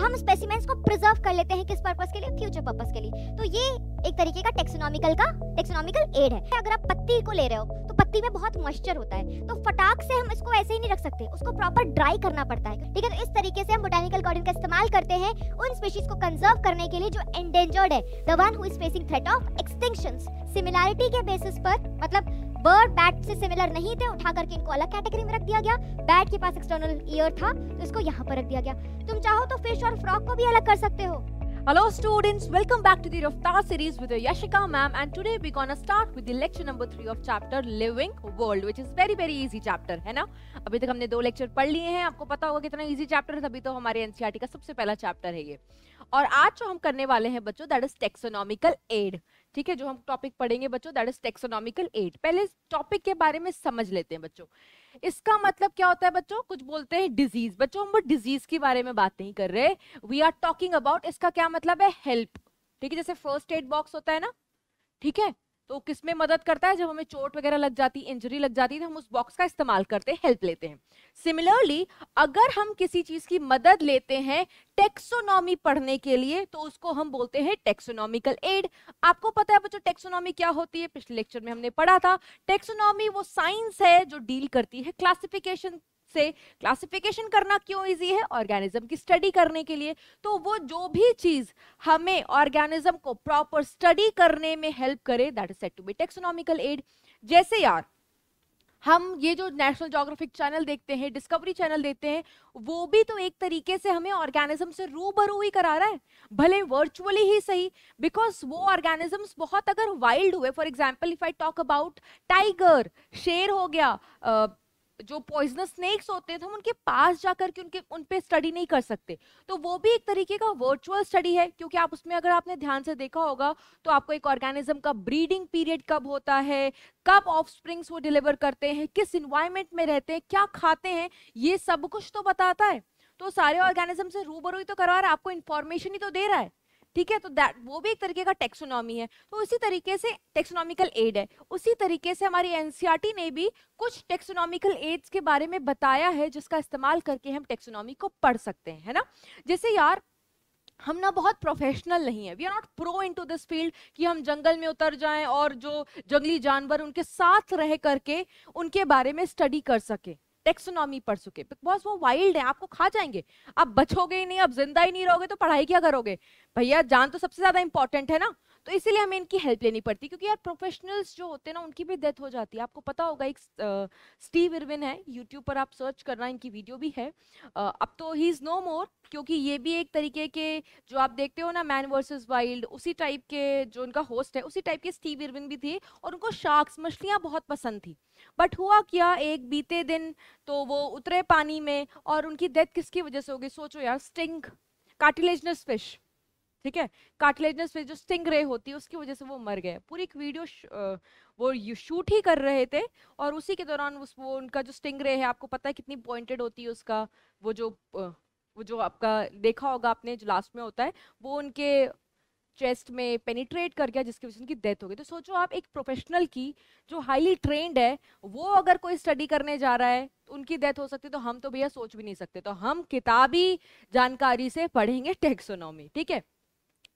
तो हम स्पेसिमेंस को प्रिजर्व कर लेते हैं किस पर्पज के लिए फ्यूचर पर्पज के लिए तो ये एक तरीके का टेक्सोनॉमिकल का टेक्सोनॉमिकल एड है अगर आप पत्ती को ले रहे हो तो पत्ती में बहुत मॉइस्चर होता है तो फटाक से हम इसको ऐसे ही नहीं रख सकते उसको प्रॉपर ड्राई करना पड़ता है ठीक है तो इस तरीके से हम बोटानिकल गार्डन का इस्तेमाल करते हैं उन स्पीशीज को कंजर्व करने के लिए जो एंडेंजर्ड है the one who is facing threat of extinction similarity के बेसिस पर मतलब बर्ड बैट से सिमिलर नहीं थे उठा करके इनको अलग कैटेगरी में रख दिया गया बैट के पास एक्सटर्नल ईयर था तो इसको यहाँ पर रख दिया गया तुम चाहो तो फिश और फ्रॉक को भी अलग कर सकते हो Hello students, welcome back to the Raftar series with your Yashika ma'am and today we're gonna start with the lecture number 3 of chapter Living World which is very very easy chapter है ना अभी तक हमने दो lecture पढ़ लिए हैं आपको पता होगा कितना easy chapter है तभी तो हमारे NCERT का सबसे पहला chapter है ये और आज जो हम करने वाले हैं बच्चों that is taxonomical aid. ठीक है जो हम टॉपिक पढ़ेंगे बच्चों दैट इज टेक्सोनॉमिकल एड पहले टॉपिक के बारे में समझ लेते हैं बच्चों इसका मतलब क्या होता है बच्चों कुछ बोलते हैं डिजीज बच्चों हम डिजीज के बारे में बात नहीं कर रहे वी आर टॉकिंग अबाउट इसका क्या मतलब है हेल्प ठीक है जैसे फर्स्ट एड बॉक्स होता है ना ठीक है तो किस में मदद करता है जब हमें चोट वगैरह लग जाती इंजरी लग जाती है तो हम उस बॉक्स का इस्तेमाल करते हैं हेल्प लेते हैं सिमिलरली अगर हम किसी चीज़ की मदद लेते हैं टेक्सोनॉमी पढ़ने के लिए तो उसको हम बोलते हैं टेक्सोनॉमिकल एड आपको पता है बच्चों टेक्सोनॉमी क्या होती है पिछले लेक्चर में हमने पढ़ा था टेक्सोनॉमी वो साइंस है जो डील करती है क्लासिफिकेशन से क्लासिफिकेशन करना क्यों इजी है ऑर्गेनिज्म की स्टडी करने के लिए तो वो जो भी चीज़ हमें ऑर्गेनिज्म को प्रॉपर स्टडी करने में हेल्प करे that is set to be taxonomical aid जैसे यार हम ये जो नेशनल जोग्राफिक चैनल देखते हैं डिस्कवरी चैनल देते हैं वो भी तो एक तरीके से हमें ऑर्गेनिज्म से रूबरू ही करा रहा है भले वर्चुअली ही सही बिकॉज वो ऑर्गेनिजम्स बहुत अगर वाइल्ड हुए for example if I talk about tiger शेर हो गया uh, जो पॉइजनस स्नेक्स होते हैं तो हम उनके पास जा करके उनके उन पर स्टडी नहीं कर सकते तो वो भी एक तरीके का वर्चुअल स्टडी है क्योंकि आप उसमें अगर आपने ध्यान से देखा होगा तो आपको एक ऑर्गेनिज्म का ब्रीडिंग पीरियड कब होता है कब ऑफ स्प्रिंग्स वो डिलीवर करते हैं किस इन्वायरमेंट में रहते हैं क्या खाते हैं ये सब कुछ तो बताता है तो सारे ऑर्गेनिज्म हाँ। से रूबरू ही तो करवा रहा है आपको इन्फॉर्मेशन ही तो दे रहा है ठीक है तो दैट वो भी एक तरीके का टेक्सोनॉमी है तो उसी तरीके से टेक्सोनॉमिकल एड है उसी तरीके से हमारी एनसीईआरटी e ने भी कुछ टेक्सोनॉमिकल एड्स के बारे में बताया है जिसका इस्तेमाल करके हम टेक्सोनॉमी को पढ़ सकते हैं है ना जैसे यार हम ना बहुत प्रोफेशनल नहीं है we are not pro into this field कि हम जंगल में उतर जाएं और जो जंगली जानवर उनके साथ रह करके उनके बारे में स्टडी कर सकें टेक्सोनॉमी पढ़ चुके बॉस वो वाइल्ड है आपको खा जाएंगे आप बचोगे ही नहीं आप जिंदा ही नहीं रहोगे तो पढ़ाई क्या करोगे भैया जान तो सबसे ज्यादा इंपॉर्टेंट है ना तो इसीलिए हमें इनकी हेल्प लेनी पड़ती है क्योंकि यार प्रोफेशनल्स जो होते हैं ना उनकी भी डेथ हो जाती है आपको पता होगा एक स्टीव इरविन है यूट्यूब पर आप सर्च करना इनकी वीडियो भी है अब तो ही इज़ नो मोर क्योंकि ये भी एक तरीके के जो आप देखते हो ना मैन वर्सेस वाइल्ड उसी टाइप के जो उनका होस्ट है उसी टाइप के स्टीव इरविन भी थे और उनको शार्क्स मछलियाँ बहुत पसंद थी बट हुआ क्या एक बीते दिन तो वो उतरे पानी में और उनकी डेथ किसकी वजह से होगी सोचो यार स्टिंग कार्टिलेजनस फिश ठीक है कार्टिलेजनस जो स्टिंग रे होती है उसकी वजह से वो मर गए पूरी एक वीडियो वो शूट ही कर रहे थे और उसी के दौरान उस वो उनका जो स्टिंग रे है आपको पता है कितनी पॉइंटेड होती है उसका वो जो वो जो आपका देखा होगा आपने जो लास्ट में होता है वो उनके चेस्ट में पेनिट्रेट कर गया जिसकी वजह से उनकी डेथ हो गई तो सोचो आप एक प्रोफेशनल की जो हाईली ट्रेंड है वो अगर कोई स्टडी करने जा रहा है तो उनकी डेथ हो सकती है तो हम तो भैया सोच भी नहीं सकते तो हम किताबी जानकारी से पढ़ेंगे टेक्सोनॉमी ठीक है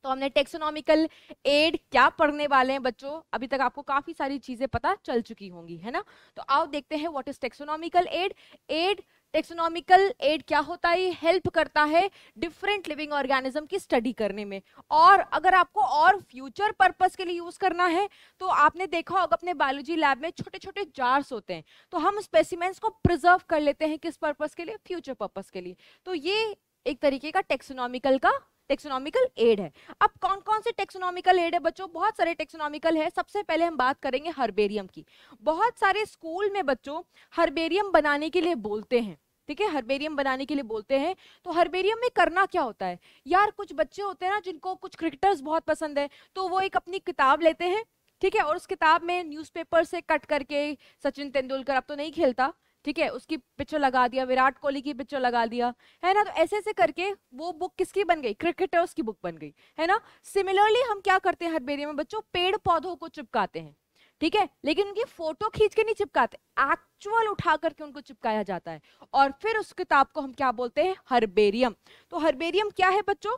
तो हमने टेक्सोनॉमिकल एड क्या पढ़ने वाले हैं बच्चों अभी तक आपको काफ़ी सारी चीज़ें पता चल चुकी होंगी है ना तो आओ देखते हैं what is taxonomical aid aid taxonomical aid क्या होता है हेल्प करता है डिफरेंट लिविंग ऑर्गेनिज्म की स्टडी करने में और अगर आपको और फ्यूचर पर्पस के लिए यूज़ करना है तो आपने देखा होगा अपने बायोलॉजी लैब में छोटे छोटे जार्स होते हैं तो हम स्पेसिमेंट्स को प्रिजर्व कर लेते हैं किस पर्पस के लिए फ्यूचर पर्पस के लिए तो ये एक तरीके का टेक्सोनॉमिकल का टेक्सोनॉमिकल एड है अब कौन कौन से टेक्सोनॉमिकल एड है बच्चों बहुत सारे टेक्सोनॉमिकल है सबसे पहले हम बात करेंगे हर्बेरियम की बहुत सारे स्कूल में बच्चों हर्बेरियम बनाने के लिए बोलते हैं ठीक है हर्बेरियम बनाने के लिए बोलते हैं तो हर्बेरियम में करना क्या होता है यार कुछ बच्चे होते हैं ना जिनको कुछ क्रिकेटर्स बहुत पसंद है तो वो एक अपनी किताब लेते हैं ठीक है और उस किताब में न्यूज़पेपर से कट करके सचिन तेंदुलकर अब तो नहीं खेलता ठीक है उसकी पिक्चर लगा दिया विराट कोहली की पिक्चर लगा दिया है ना तो ऐसे ऐसे करके वो बुक किसकी बन गई क्रिकेटर्स की बुक बन गई है ना सिमिलरली हम क्या करते हैं हरबेरियम में बच्चों पेड़ पौधों को चिपकाते हैं ठीक है लेकिन उनकी फोटो खींच के नहीं चिपकाते एक्चुअल उठा करके उनको चिपकाया जाता है और फिर उस किताब को हम क्या बोलते हैं हरबेरियम तो हरबेरियम क्या है बच्चों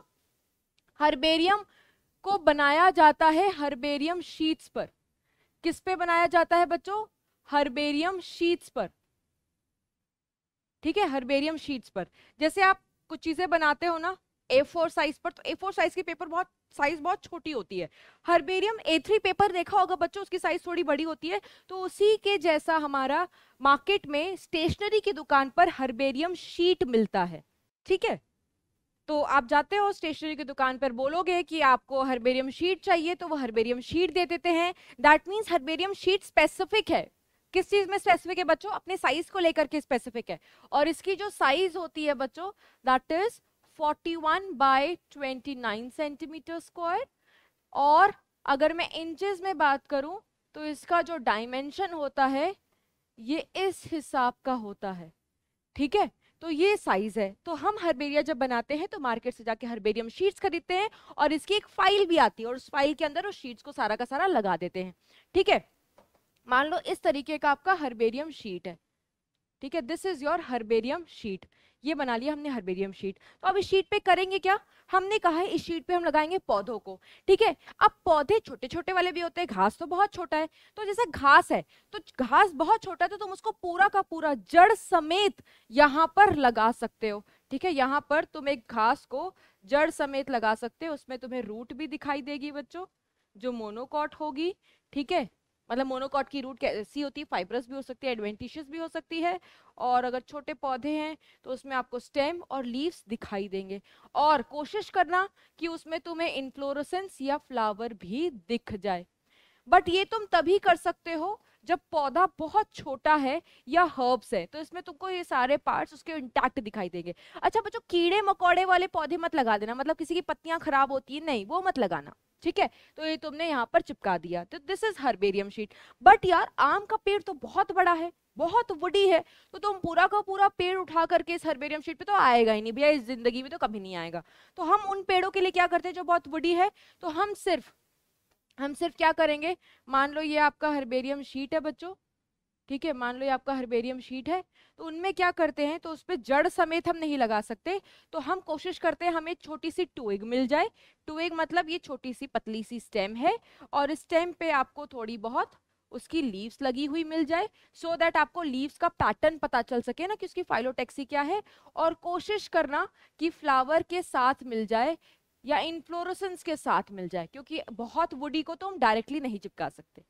हरबेरियम को बनाया जाता है हरबेरियम शीट्स पर किस पे बनाया जाता है बच्चों हरबेरियम शीट्स पर ठीक है हर्बेरियम शीट्स पर जैसे आप कुछ चीज़ें बनाते हो ना ए फोर साइज पर तो ए फोर साइज की पेपर बहुत साइज बहुत छोटी होती है हर्बेरियम ए थ्री पेपर देखा होगा बच्चों उसकी साइज थोड़ी बड़ी होती है तो उसी के जैसा हमारा मार्केट में स्टेशनरी की दुकान पर हर्बेरियम शीट मिलता है ठीक है तो आप जाते हो स्टेशनरी की दुकान पर बोलोगे कि आपको हर्बेरियम शीट चाहिए तो वो हर्बेरियम शीट दे देते हैं that means herbarium sheet specific है किस चीज में स्पेसिफिक है बच्चों अपने साइज को लेकर के स्पेसिफिक है और इसकी जो साइज होती है बच्चों that is 41 by 29 centimetre square और अगर मैं इंचेस में बात करूं तो इसका जो डायमेंशन होता है ये इस हिसाब का होता है ठीक है तो ये साइज है तो हम हर्बेरिया जब बनाते हैं तो मार्केट से जाके हर्बेरियम शीट्स खरीदते हैं और इसकी एक फाइल भी आती है और उस फाइल के अंदर उस शीट्स को सारा का सारा लगा देते हैं ठीक है मान लो इस तरीके का आपका हर्बेरियम शीट है ठीक है this is your herbarium sheet ये बना लिया हमने हर्बेरियम शीट तो अब इस शीट पे करेंगे क्या हमने कहा है इस शीट पे हम लगाएंगे पौधों को ठीक है अब पौधे छोटे छोटे वाले भी होते हैं घास तो बहुत छोटा है तो जैसे घास है तो घास बहुत छोटा है तो तुम उसको पूरा का पूरा जड़ समेत यहाँ पर लगा सकते हो ठीक है यहाँ पर तुम एक घास को जड़ समेत लगा सकते हो उसमें तुम्हें रूट भी दिखाई देगी बच्चों जो मोनोकॉट होगी ठीक है मतलब मोनोकॉट की रूट कैसी होती है फाइब्रस भी हो सकती है एडवेंटिशियस भी हो सकती है और अगर छोटे पौधे हैं तो उसमें आपको स्टेम और लीव्स दिखाई देंगे और कोशिश करना कि उसमें तुम्हें इनफ्लोरसेंस या फ्लावर भी दिख जाए बट ये तुम तभी कर सकते हो जब पौधा बहुत छोटा है या हर्ब्स है तो इसमें तुमको ये सारे पार्ट्स उसके इंटैक्ट दिखाई देंगे अच्छा बच्चों कीड़े मकोड़े वाले पौधे मत लगा देना मतलब किसी की पत्तियां खराब होती है नहीं वो मत लगाना ठीक है तो ये तुमने यहाँ पर चिपका दिया तो this is herbarium sheet but यार आम का पेड़ तो बहुत बड़ा है बहुत वुडी है तो तुम पूरा का पूरा पेड़ उठा करके इस हर्बेरियम शीट पे तो आएगा ही नहीं भैया इस जिंदगी में तो कभी नहीं आएगा तो हम उन पेड़ों के लिए क्या करते हैं जो बहुत वुडी है तो हम सिर्फ हम सिर्फ क्या करेंगे मान लो ये आपका हर्बेरियम शीट है बच्चों ठीक है मान लो ये आपका हर्बेरियम शीट है तो उनमें क्या करते हैं तो उस पर जड़ समेत हम नहीं लगा सकते तो हम कोशिश करते हैं हमें छोटी सी टूएग मिल जाए टूएग मतलब ये छोटी सी पतली सी स्टेम है और स्टेम पे आपको थोड़ी बहुत उसकी लीव्स लगी हुई मिल जाए सो so दैट आपको लीव्स का पैटर्न पता चल सके ना कि उसकी फाइलोटेक्सी क्या है और कोशिश करना कि फ्लावर के साथ मिल जाए या इनफ्लोरोसेंस के साथ मिल जाए क्योंकि बहुत वुडी को तो हम डायरेक्टली नहीं चिपका सकते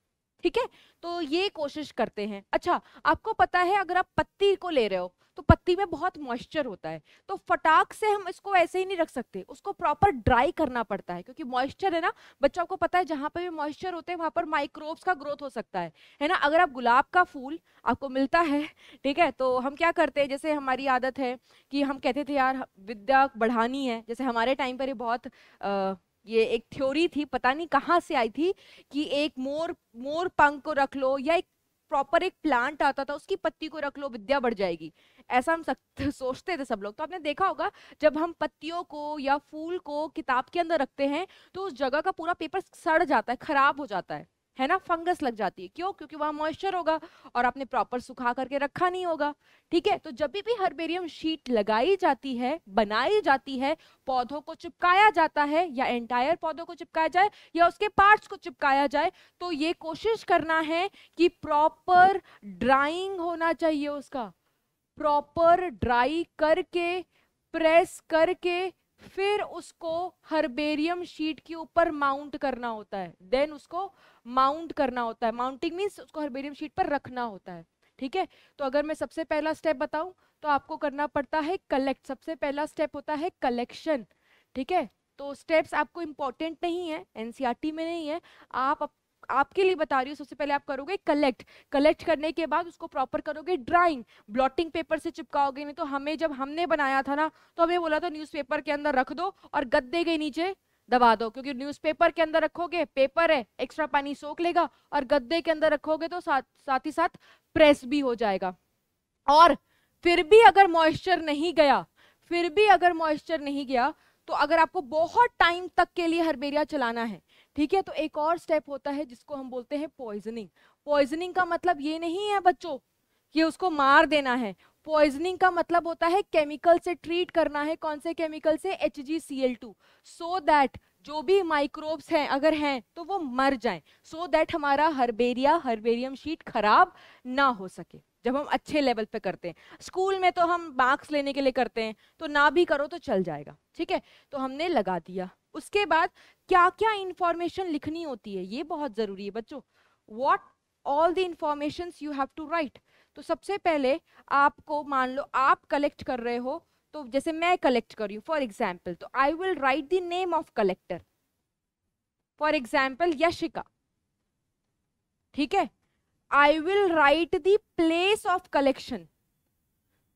ठीक है तो ये कोशिश करते हैं अच्छा आपको पता है अगर आप पत्ती को ले रहे हो तो पत्ती में बहुत मॉइस्चर होता है तो फटाक से हम इसको ऐसे ही नहीं रख सकते उसको प्रॉपर ड्राई करना पड़ता है क्योंकि मॉइस्चर है ना बच्चों को पता है जहाँ पर भी मॉइस्चर होते हैं वहाँ पर माइक्रोब्स का ग्रोथ हो सकता है है ना अगर आप गुलाब का फूल आपको मिलता है ठीक है तो हम क्या करते हैं जैसे हमारी आदत है कि हम कहते थे यार विद्या बढ़ानी है जैसे हमारे टाइम पर ये बहुत आ, ये एक थ्योरी थी पता नहीं कहाँ से आई थी कि एक मोर मोर पंख को रख लो या एक प्रॉपर एक प्लांट आता था उसकी पत्ती को रख लो विद्या बढ़ जाएगी ऐसा हम सकते सोचते थे सब लोग तो आपने देखा होगा जब हम पत्तियों को या फूल को किताब के अंदर रखते हैं तो उस जगह का पूरा पेपर सड़ जाता है खराब हो जाता है है ना फंगस लग जाती है क्यों क्योंकि वहाँ मॉइस्चर होगा और आपने प्रॉपर सुखा करके रखा नहीं होगा ठीक है तो जब भी हर्बेरियम शीट लगाई जाती है बनाई जाती है पौधों को चिपकाया जाता है या एंटायर पौधों को चिपकाया जाए या उसके पार्ट्स को चिपकाया जाए तो ये कोशिश करना है कि प्रॉपर ड्राइंग होना चाहिए उसका प्रॉपर ड्राई करके प्रेस करके फिर उसको हर्बेरियम शीट के ऊपर माउंट करना होता है देन उसको माउंट करना होता है माउंटिंग मीन्स उसको हर्बेरियम शीट पर रखना होता है ठीक है तो अगर मैं सबसे पहला स्टेप बताऊं तो आपको करना पड़ता है कलेक्ट सबसे पहला स्टेप होता है कलेक्शन ठीक है तो स्टेप्स आपको इम्पॉर्टेंट नहीं है एनसीईआरटी e में नहीं है आप आपके लिए बता रही हूँ सबसे पहले आप करोगे कलेक्ट कलेक्ट करने के बाद उसको प्रॉपर करोगे ड्राइंग ब्लॉटिंग पेपर से चिपकाओगे नहीं तो हमें जब हमने बनाया था ना तो हमें बोला था न्यूज़पेपर के अंदर रख दो और गद्दे के नीचे दबा दो क्योंकि न्यूज़पेपर के अंदर रखोगे पेपर है एक्स्ट्रा पानी सोख लेगा और गद्दे के अंदर रखोगे तो साथ साथ ही साथ प्रेस भी हो जाएगा और फिर भी अगर मॉइस्चर नहीं गया फिर भी अगर मॉइस्चर नहीं गया तो अगर आपको बहुत टाइम तक के लिए हरबेरिया चलाना है ठीक है तो एक और स्टेप होता है जिसको हम बोलते हैं पॉइजनिंग पॉइजनिंग का मतलब ये नहीं है बच्चों कि उसको मार देना है पॉइजनिंग का मतलब होता है केमिकल से ट्रीट करना है कौन से केमिकल से H G C L two so that जो भी माइक्रोब्स हैं अगर हैं तो वो मर जाएं सो so दैट हमारा हर्बेरिया हर्बेरियम शीट खराब ना हो सके जब हम अच्छे लेवल पे करते हैं स्कूल में तो हम मार्क्स लेने के लिए करते हैं तो ना भी करो तो चल जाएगा ठीक है तो हमने लगा दिया उसके बाद क्या क्या इंफॉर्मेशन लिखनी होती है ये बहुत ज़रूरी है बच्चों what all the information you have to write तो सबसे पहले आपको मान लो आप कलेक्ट कर रहे हो तो जैसे मैं कलेक्ट कर रही हूँ फॉर एग्जाम्पल तो I will write the name of collector for example Yashika ठीक है I will write the place of collection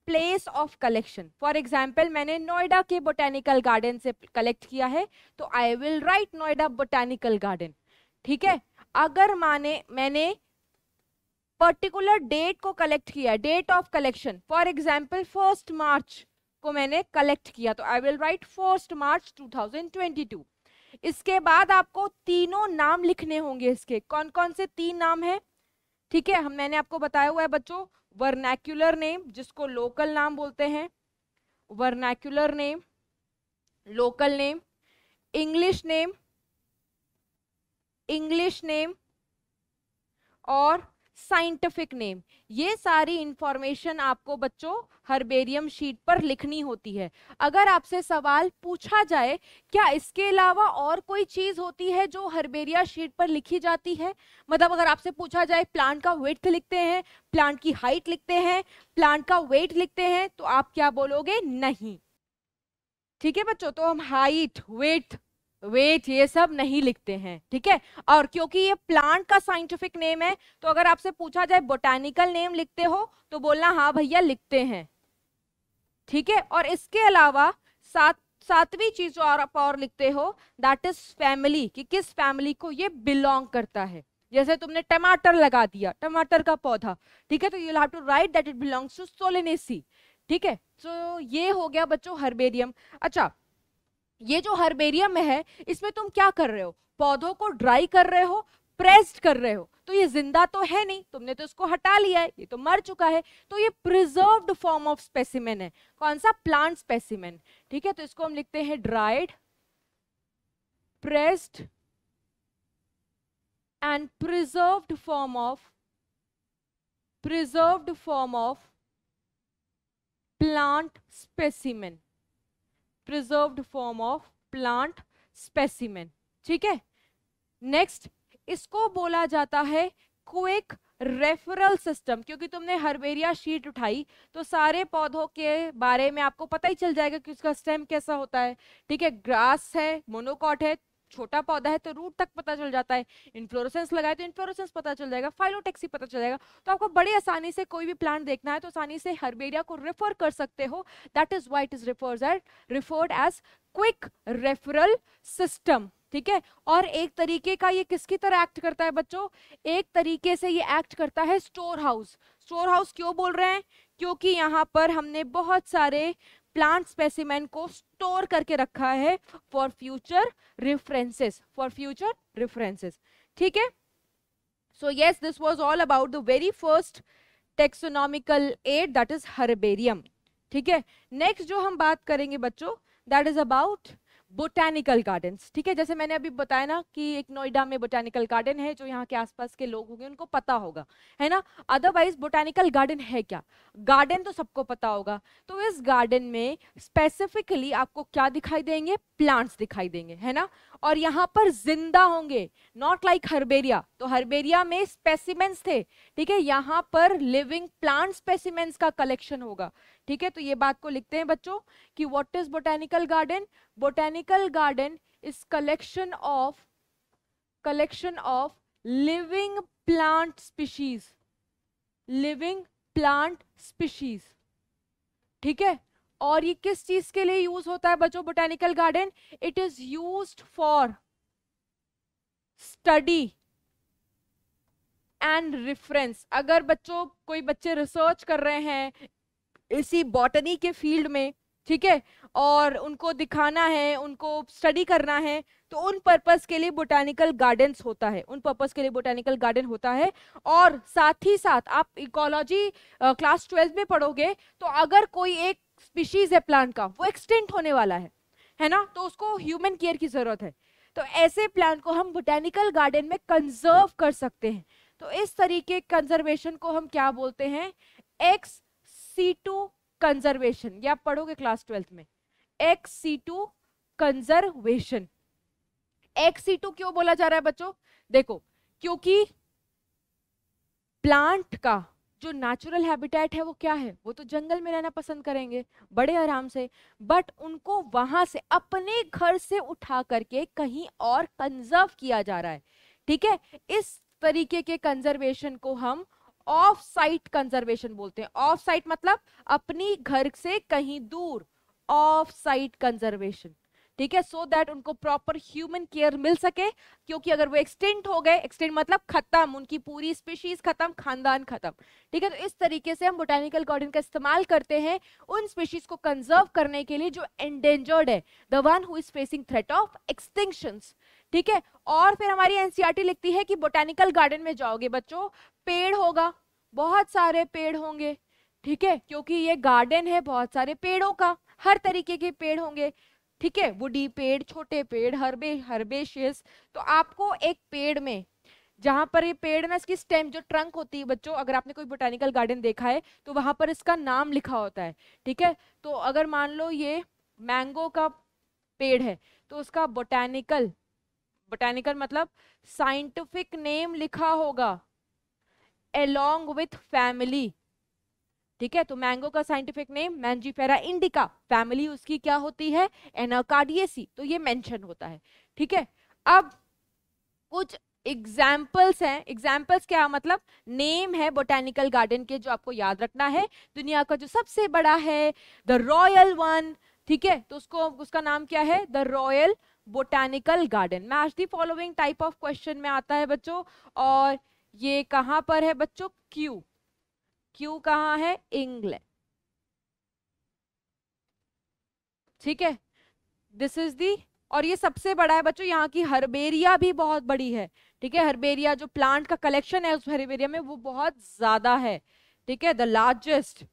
place of collection for example मैंने नोएडा के बोटेनिकल गार्डन से कलेक्ट किया है तो I will write Noida botanical garden ठीक है अगर माने मैंने पर्टिकुलर डेट को कलेक्ट किया date of collection for example first March को मैंने कलेक्ट किया तो I will write first March 2022 इसके बाद आपको तीनों नाम लिखने होंगे इसके कौन कौन से तीन नाम हैं ठीक है हम मैंने आपको बताया हुआ है बच्चों वर्नैक्यूलर नेम जिसको लोकल नाम बोलते हैं vernacular name local name English name English name और साइंटिफिक नेम ये सारी इंफॉर्मेशन आपको बच्चों हर्बेरियम शीट पर लिखनी होती है अगर आपसे सवाल पूछा जाए क्या इसके अलावा और कोई चीज़ होती है जो हर्बेरिया शीट पर लिखी जाती है मतलब अगर आपसे पूछा जाए प्लांट का वेट लिखते हैं प्लांट की हाइट लिखते हैं प्लांट का वेट लिखते हैं तो आप क्या बोलोगे नहीं ठीक है बच्चों तो हम हाइट वेट वेट ये सब नहीं लिखते हैं ठीक है और क्योंकि ये प्लांट का साइंटिफिक नेम है तो अगर आपसे पूछा जाए बोटेनिकल नेम लिखते हो तो बोलना हाँ भैया लिखते हैं ठीक है और इसके अलावा सात सातवीं चीज जो आप और लिखते हो दैट इज फैमिली कि किस फैमिली को ये बिलोंग करता है जैसे तुमने टमाटर लगा दिया टमाटर का पौधा ठीक है तो you have to write that it belongs to Solanaceae ठीक है सो ये हो गया बच्चों हर्बेरियम अच्छा ये जो हर्बेरियम में है इसमें तुम क्या कर रहे हो पौधों को ड्राई कर रहे हो प्रेस्ड कर रहे हो तो ये जिंदा तो है नहीं तुमने तो इसको हटा लिया है ये तो मर चुका है तो ये प्रिजर्व्ड फॉर्म ऑफ स्पेसिमेन है कौन सा प्लांट स्पेसिमेन ठीक है तो इसको हम लिखते हैं dried pressed and preserved form of preserved form of plant specimen preserved form of plant specimen ठीक है नेक्स्ट इसको बोला जाता है क्विक रेफरल सिस्टम क्योंकि तुमने हर्बेरिया शीट उठाई तो सारे पौधों के बारे में आपको पता ही चल जाएगा कि उसका स्टेम कैसा होता है ठीक है ग्रास है मोनोकॉट है छोटा पौधा है तो रूट तक पता चल जाता है इन्फ्लोरेसेंस लगाए तो इन्फ्लोरेसेंस पता चल जाएगा फाइलोटेक्सी पता चल जाएगा तो आपको बड़ी आसानी से कोई भी प्लांट देखना है तो आसानी से हर्बेरिया को रेफर कर सकते हो that is why it is refers at referred as quick referral system ठीक है और एक तरीके का ये किसकी तरह एक्ट करता है बच्चों एक तरीके से ये एक्ट करता है स्टोर हाउस स्टोर हाउस क्यों बोल रहे हैं क्योंकि यहाँ पर हमने बहुत सारे प्लांट स्पेसिमेन को स्टोर करके रखा है for future references for future references ठीक है so yes this was all about the very first taxonomical aid that is herbarium ठीक है नेक्स्ट जो हम बात करेंगे बच्चों that is about botanical gardens ठीक है जैसे मैंने अभी बताया ना कि एक नोएडा में बोटैनिकल गार्डन है जो यहाँ के आसपास के लोग होंगे उनको पता होगा है ना अदरवाइज बोटैनिकल गार्डन है क्या गार्डन तो सबको पता होगा तो इस गार्डन में स्पेसिफिकली आपको क्या दिखाई देंगे प्लांट्स दिखाई देंगे है ना और यहाँ पर जिंदा होंगे नॉट लाइक हर्बेरिया तो हर्बेरिया में स्पेसिमेंट्स थे ठीक है यहाँ पर लिविंग प्लांट स्पेसिमेंट्स का कलेक्शन होगा ठीक है तो ये बात को लिखते हैं बच्चों कि what is botanical garden botanical garden is collection of collection of living plant species living plant species ठीक है और ये किस चीज के लिए यूज होता है बच्चों botanical garden it is use for study and reference अगर बच्चों कोई बच्चे रिसर्च कर रहे हैं इसी बॉटनी के फील्ड में ठीक है और उनको दिखाना है उनको स्टडी करना है तो उन पर्पज़ के लिए बोटानिकल गार्डन्स होता है उन पर्पज़ के लिए बोटानिकल गार्डन होता है और साथ ही साथ आप इकोलॉजी क्लास ट्वेल्थ में पढ़ोगे तो अगर कोई एक स्पीशीज़ है प्लांट का वो एक्सटेंट होने वाला है है ना तो उसको ह्यूमन केयर की ज़रूरत है तो ऐसे प्लांट को हम बोटेनिकल गार्डन में कंजर्व कर सकते हैं तो इस तरीके कंजर्वेशन को हम क्या बोलते हैं एक्स सी टू कंजर्वेशन ये आप पढ़ोगे क्लास ट्वेल्थ में ex situ conservation ex situ क्यों बोला जा रहा है बच्चों देखो क्योंकि प्लांट का जो नेचुरल हैबिटेट है वो क्या है वो तो जंगल में रहना पसंद करेंगे बड़े आराम से बट उनको वहां से अपने घर से उठा करके कहीं और कंजर्व किया जा रहा है ठीक है इस तरीके के कंजर्वेशन को हम ऑफ साइट कंजर्वेशन बोलते हैं ऑफ साइट मतलब अपनी घर से कहीं दूर ऑफ साइट कंजर्वेशन ठीक है सो दैट उनको प्रॉपर ह्यूमन केयर मिल सके क्योंकि अगर वो एक्सटेंट हो गए एक्सटेंट मतलब खत्म उनकी पूरी स्पीशीज खत्म खानदान खत्म ठीक है तो इस तरीके से हम बोटानिकल गार्डन का इस्तेमाल करते हैं उन स्पीशीज को कंजर्व करने के लिए जो एंडेंजर्ड है the one who is facing threat of extinctions ठीक है और फिर हमारी एनसीईआरटी e लिखती है कि बोटेनिकल गार्डन में जाओगे बच्चों पेड़ होगा बहुत सारे पेड़ होंगे ठीक है क्योंकि ये गार्डन है बहुत सारे पेड़ों का हर तरीके के पेड़ होंगे ठीक है वुडी पेड़ छोटे पेड़ हर्बे हर्बेशियस तो आपको एक पेड़ में जहाँ पर ये पेड़ ना इसकी स्टेम जो ट्रंक होती है बच्चों अगर आपने कोई बोटानिकल गार्डन देखा है तो वहाँ पर इसका नाम लिखा होता है ठीक है तो अगर मान लो ये मैंगो का पेड़ है तो उसका बोटैनिकल बोटेनिकल मतलब साइंटिफिक नेम लिखा होगा एलोंग विथ फैमिली ठीक है तो मैंगो का scientific name Mangifera indica family उसकी क्या होती है एनाकार्डियसी तो ये मेंशन होता है ठीक है अब कुछ एग्जाम्पल्स हैं एग्जाम्पल्स क्या मतलब नेम है बोटेनिकल गार्डन के जो आपको याद रखना है दुनिया का जो सबसे बड़ा है द रॉयल वन ठीक है तो उसको उसका नाम क्या है the royal botanical garden match the following type of question में आता है बच्चों और ये कहाँ पर है बच्चों क्यू क्यू कहाँ है इंग्लैंड ठीक है दिस इज दी और ये सबसे बड़ा है बच्चों यहाँ की हर्बेरिया भी बहुत बड़ी है ठीक है हर्बेरिया जो प्लांट का कलेक्शन है उस हर्बेरिया में वो बहुत ज्यादा है ठीक है द लार्जेस्ट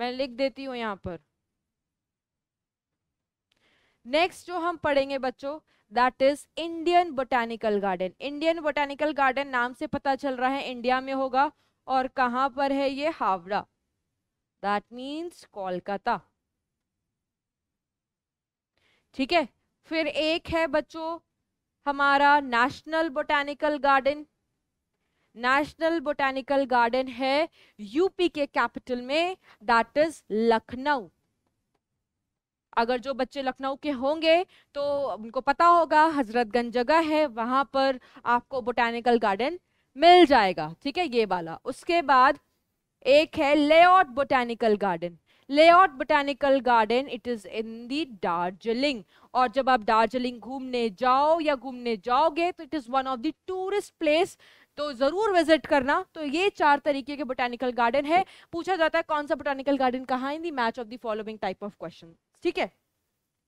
मैं लिख देती हूँ यहाँ पर नेक्स्ट जो हम पढ़ेंगे बच्चों that is Indian botanical garden Indian botanical garden नाम से पता चल रहा है इंडिया में होगा और कहाँ पर है ये हावड़ा दैट मीन्स कोलकाता ठीक है फिर एक है बच्चों हमारा national botanical garden national botanical garden है यूपी के कैपिटल में दैट इज लखनऊ अगर जो बच्चे लखनऊ के होंगे तो उनको पता होगा हजरतगंज जगह है वहाँ पर आपको बोटैनिकल गार्डन मिल जाएगा ठीक है ये वाला उसके बाद एक है layout botanical garden layout botanical garden it is in the Darjeeling और जब आप दार्जिलिंग घूमने जाओ या घूमने जाओगे तो it is one of the tourist place तो ज़रूर विजिट करना तो ये चार तरीके के बोटैनिकल गार्डन है पूछा जाता है कौन सा बोटैनिकल गार्डन कहाँ in the match of the following type of question ठीक है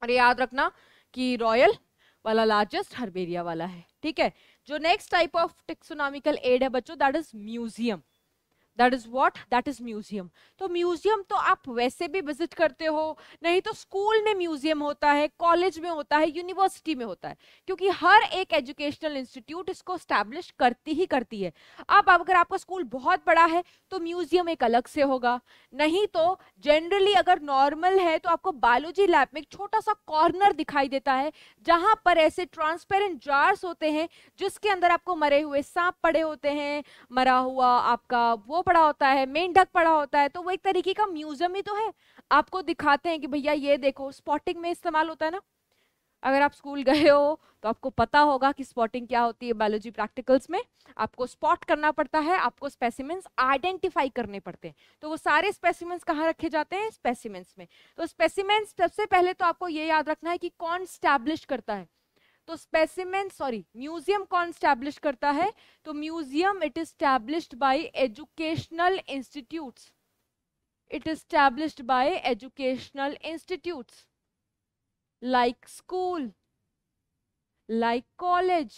और याद रखना कि रॉयल वाला लार्जेस्ट हर्बेरिया वाला है ठीक है जो next type of taxonomical aid है बच्चों that is museum that is what that is museum तो म्यूजियम तो आप वैसे भी विजिट करते हो नहीं तो स्कूल में म्यूजियम होता है कॉलेज में होता है यूनिवर्सिटी में होता है क्योंकि हर एक एजुकेशनल इंस्टीट्यूट इसको स्टैब्लिश करती ही करती है अब अगर आपका स्कूल बहुत बड़ा है तो म्यूजियम एक अलग से होगा नहीं तो जनरली अगर नॉर्मल है तो आपको बायोलॉजी लैब में एक छोटा सा कॉर्नर दिखाई देता है जहां पर ऐसे ट्रांसपेरेंट जार्स होते हैं जिसके अंदर आपको मरे हुए सांप पड़े होते हैं मरा हुआ आपका वो पड़ा होता है मेंढक पड़ा होता है तो वो एक तरीके का म्यूजियम ही तो है आपको दिखाते हैं कि भैया ये देखो स्पॉटिंग में इस्तेमाल होता है ना अगर आप स्कूल गए हो तो आपको पता होगा कि स्पॉटिंग क्या होती है बायोलॉजी प्रैक्टिकल्स में आपको स्पॉट करना पड़ता है आपको स्पेसिमेंट्स आइडेंटिफाई करने पड़ते हैं तो वो सारे स्पेसिमेंट्स कहाँ रखे जाते हैं स्पेसिमेंट्स में तो स्पेसिमेंट्स सबसे पहले तो आपको ये याद रखना है कि कौन स्टैब्लिश करता है तो स्पेसिमेन सॉरी म्यूजियम कौन स्टैब्लिश करता है तो museum it is establish by educational institutes it is establish by educational institutes like school like college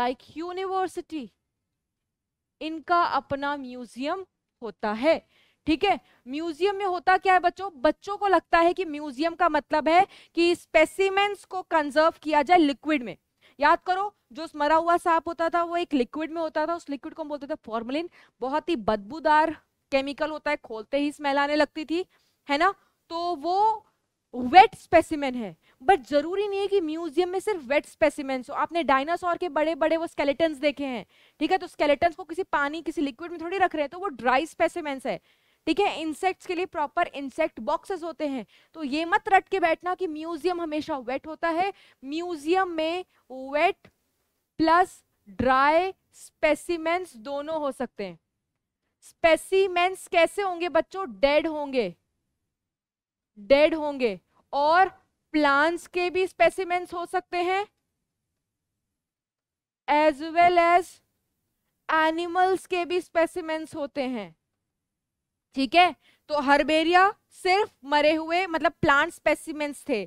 like university इनका अपना म्यूजियम होता है ठीक है म्यूजियम में होता क्या है बच्चों बच्चों को लगता है कि म्यूजियम का मतलब है कि स्पेसिमेंट्स को कंजर्व किया जाए लिक्विड में याद करो जो मरा हुआ सांप होता था वो एक लिक्विड में होता था उस लिक्विड को हम बोलते थे फॉर्मलिन बहुत ही बदबूदार केमिकल होता है खोलते ही स्मेल आने लगती थी है ना तो वो वेट स्पेसिमेन है बट जरूरी नहीं है कि म्यूजियम में सिर्फ वेट स्पेसिमेंट हो आपने डायनासोर के बड़े बड़े वो स्केलेटन्स देखे हैं ठीक है तो स्केलेटन्स को किसी पानी किसी लिक्विड में थोड़ी रख रहे हैं तो वो ड्राई स्पेसिमेंस है ठीक है इंसेक्ट्स के लिए प्रॉपर इंसेक्ट बॉक्सेस होते हैं तो ये मत रट के बैठना कि म्यूजियम हमेशा वेट होता है म्यूजियम में वेट प्लस ड्राई स्पेसिमेंट्स दोनों हो सकते हैं स्पेसिमेंट्स कैसे होंगे बच्चों डेड होंगे डेड होंगे और प्लांट्स के भी स्पेसिमेंट्स हो सकते हैं एज वेल एज एनिमल्स के भी स्पेसिमेंट्स होते हैं ठीक है तो हर्बेरिया सिर्फ मरे हुए मतलब प्लांट स्पेसिमेंट्स थे